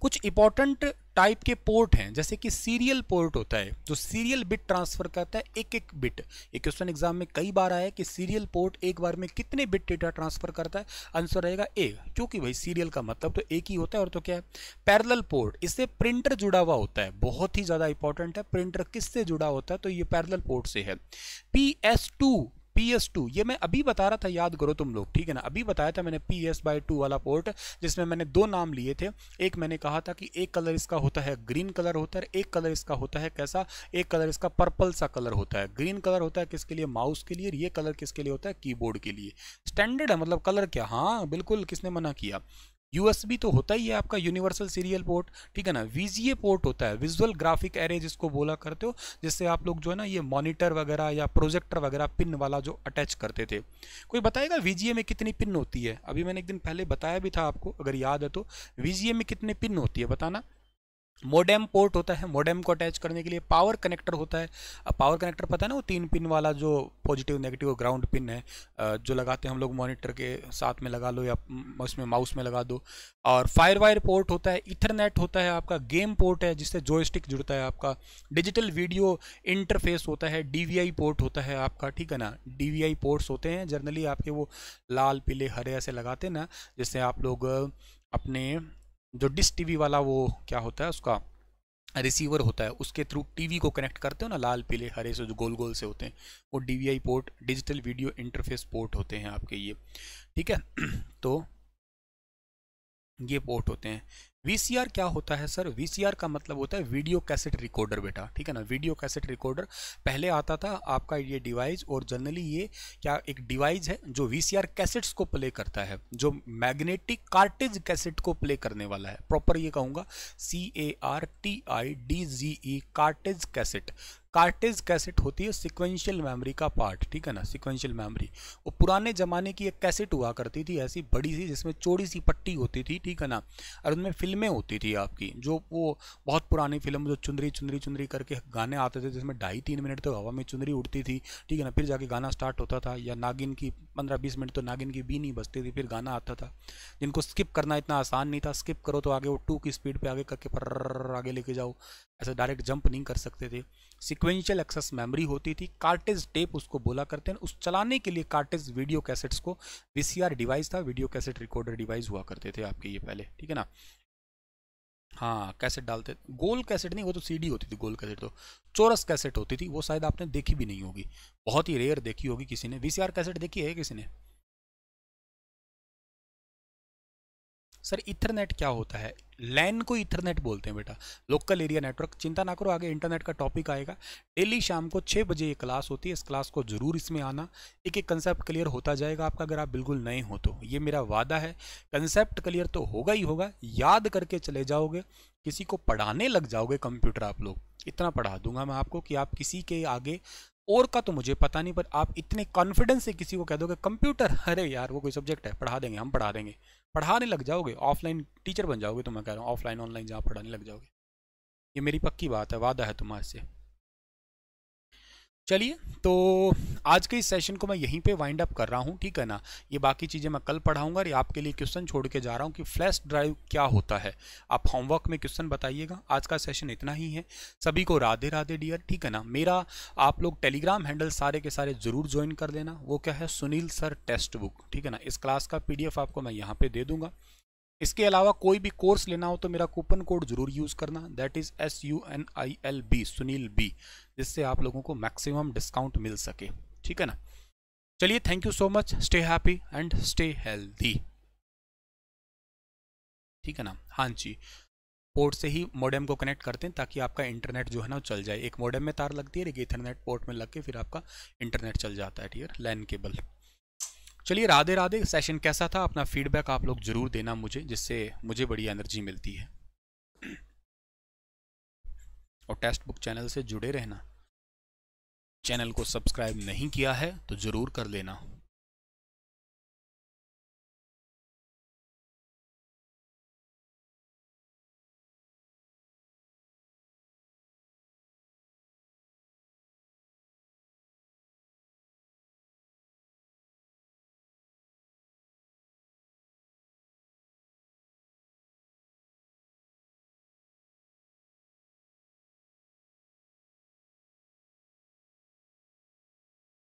कुछ इंपॉर्टेंट टाइप के पोर्ट हैं जैसे कि सीरियल पोर्ट होता है जो सीरियल बिट ट्रांसफर करता है एक एक बिट एक क्वेश्चन एग्जाम में कई बार आया कि सीरियल पोर्ट एक बार में कितने बिट डेटा ट्रांसफर करता है आंसर रहेगा एक क्योंकि भाई सीरियल का मतलब तो एक ही होता है और तो क्या है पैरल पोर्ट इससे प्रिंटर जुड़ा हुआ होता है बहुत ही ज़्यादा इंपॉर्टेंट है प्रिंटर किससे जुड़ा होता है तो ये पैरल पोर्ट से है P S two P S two ये मैं अभी बता रहा था याद करो तुम लोग ठीक है ना अभी बताया था मैंने पी एस बाई टू वाला पोर्ट जिसमें मैंने दो नाम लिए थे एक मैंने कहा था कि एक कलर इसका होता है ग्रीन कलर होता है एक कलर इसका होता है कैसा एक कलर इसका पर्पल सा कलर होता है ग्रीन कलर होता है किसके लिए माउस के लिए ये कलर किसके लिए होता है कीबोर्ड के लिए स्टैंडर्ड है मतलब कलर क्या हाँ बिल्कुल किसने मना किया यूएसबी तो होता ही है आपका यूनिवर्सल सीरियल पोर्ट ठीक है ना वीजीए पोर्ट होता है विजुअल ग्राफिक एरे जिसको बोला करते हो जिससे आप लोग जो है ना ये मॉनिटर वगैरह या प्रोजेक्टर वगैरह पिन वाला जो अटैच करते थे कोई बताएगा वीजीए में कितनी पिन होती है अभी मैंने एक दिन पहले बताया भी था आपको अगर याद है तो वीजीए में कितने पिन होती है बताना मोडेम पोर्ट होता है मोडेम को अटैच करने के लिए पावर कनेक्टर होता है अब पावर कनेक्टर पता है ना वो तीन पिन वाला जो पॉजिटिव नेगेटिव और ग्राउंड पिन है जो लगाते हैं हम लोग मॉनिटर के साथ में लगा लो या उसमें माउस में लगा दो और फायर वायर पोर्ट होता है इथरनेट होता है आपका गेम पोर्ट है जिससे जोयस्टिक जुड़ता है आपका डिजिटल वीडियो इंटरफेस होता है डी पोर्ट होता है आपका ठीक है ना डी पोर्ट्स होते हैं जनरली आपके वो लाल पीले हरे ऐसे लगाते हैं ना जिससे आप लोग अपने जो डिस टीवी वाला वो क्या होता है उसका रिसीवर होता है उसके थ्रू टीवी को कनेक्ट करते हो ना लाल पीले हरे से जो गोल गोल से होते हैं वो D port digital video interface port होते हैं आपके ये ठीक है तो ये पोर्ट होते हैं वीसीआर क्या होता है सर वीसीआर का मतलब होता है वीडियो कैसेट रिकॉर्डर बेटा ठीक है ना वीडियो कैसेट रिकॉर्डर पहले आता था आपका ये डिवाइस और जनरली ये क्या एक डिवाइस है जो वीसीआर कैसेट्स को प्ले करता है जो मैग्नेटिक कार्टेज कैसेट को प्ले करने वाला है प्रॉपर ये कहूँगा C A R T I D G E cartridge cassette cartridge cassette होती है सिक्वेंशियल मेमोरी का पार्ट ठीक है ना सिक्वेंशियल मेमोरी वो पुराने ज़माने की एक कैसेट हुआ करती थी ऐसी बड़ी सी जिसमें चौड़ी सी पट्टी होती थी ठीक है ना और उनमें फिल्में होती थी आपकी जो वो बहुत पुरानी फिल्म जो चुंदरी चुंदरी चुंदरी करके गाने आते थे जिसमें ढाई तीन मिनट तक तो हवा में चुंदरी उड़ती थी ठीक है ना फिर जाके गाना स्टार्ट होता था या नागिन की पंद्रह बीस मिनट तो नागिन की भी नहीं बजती थी फिर गाना आता था जिनको स्किप करना इतना आसान नहीं था स्किप करो तो आगे वो टू की स्पीड पे आगे करके पर आगे लेके जाओ ऐसे डायरेक्ट जंप नहीं कर सकते थे सिक्वेंशियल एक्सेस मेमोरी होती थी कार्टेज टेप उसको बोला करते हैं उस चलाने के लिए कार्टेज वीडियो कैसेट्स को वी डिवाइस था वीडियो कैसेट रिकॉर्डर डिवाइस हुआ करते थे आपके ये पहले ठीक है ना हाँ कैसेट डालते गोल कैसेट नहीं वो तो सीडी होती थी गोल कैसेट तो चोरस कैसेट होती थी वो शायद आपने देखी भी नहीं होगी बहुत ही रेयर देखी होगी किसी ने वीसीआर कैसेट देखी है किसी ने सर इथरनेट क्या होता है लैन को इथरनेट बोलते हैं बेटा लोकल एरिया नेटवर्क चिंता ना करो आगे इंटरनेट का टॉपिक आएगा डेली शाम को छः बजे ये क्लास होती है इस क्लास को ज़रूर इसमें आना एक एक कंसेप्ट क्लियर होता जाएगा आपका अगर आप बिल्कुल नए हो तो ये मेरा वादा है कंसेप्ट क्लियर तो होगा ही होगा याद करके चले जाओगे किसी को पढ़ाने लग जाओगे कंप्यूटर आप लोग इतना पढ़ा दूंगा मैं आपको कि आप किसी के आगे और का तो मुझे पता नहीं पर आप इतने कॉन्फिडेंस से किसी को कह दोगे कंप्यूटर अरे यार वो कोई सब्जेक्ट है पढ़ा देंगे हम पढ़ा देंगे पढ़ाने लग जाओगे ऑफलाइन टीचर बन जाओगे तो मैं कह रहा हूँ ऑफलाइन ऑनलाइन जहाँ पढ़ाने लग जाओगे ये मेरी पक्की बात है वादा है तुम्हारे से चलिए तो आज के इस सेशन को मैं यहीं पे वाइंड अप कर रहा हूँ ठीक है ना ये बाकी चीज़ें मैं कल पढ़ाऊंगा और आपके लिए क्वेश्चन छोड़ के जा रहा हूँ कि फ्लैश ड्राइव क्या होता है आप होमवर्क में क्वेश्चन बताइएगा आज का सेशन इतना ही है सभी को राधे राधे डियर ठीक है ना मेरा आप लोग टेलीग्राम हैंडल सारे के सारे ज़रूर ज्वाइन कर देना वो क्या है सुनील सर टेस्ट बुक ठीक है ना इस क्लास का पी आपको मैं यहाँ पर दे दूँगा इसके अलावा कोई भी कोर्स लेना हो तो मेरा कूपन कोड जरूर यूज़ करना that is S U N I L B Sunil B जिससे आप लोगों को मैक्सिमम डिस्काउंट मिल सके ठीक है ना चलिए thank you so much stay happy and stay healthy ठीक है ना हाँ जी पोर्ट से ही मॉडेम को कनेक्ट करते हैं ताकि आपका इंटरनेट जो है ना चल जाए एक मॉडेम में तार लगती है एक इथरनेट पोर्ट में लग के फिर आपका इंटरनेट चल जाता है ठीक है लैन केबल चलिए राधे राधे सेशन कैसा था अपना फीडबैक आप लोग जरूर देना मुझे जिससे मुझे बड़ी एनर्जी मिलती है और टेस्ट बुक चैनल से जुड़े रहना चैनल को सब्सक्राइब नहीं किया है तो ज़रूर कर लेना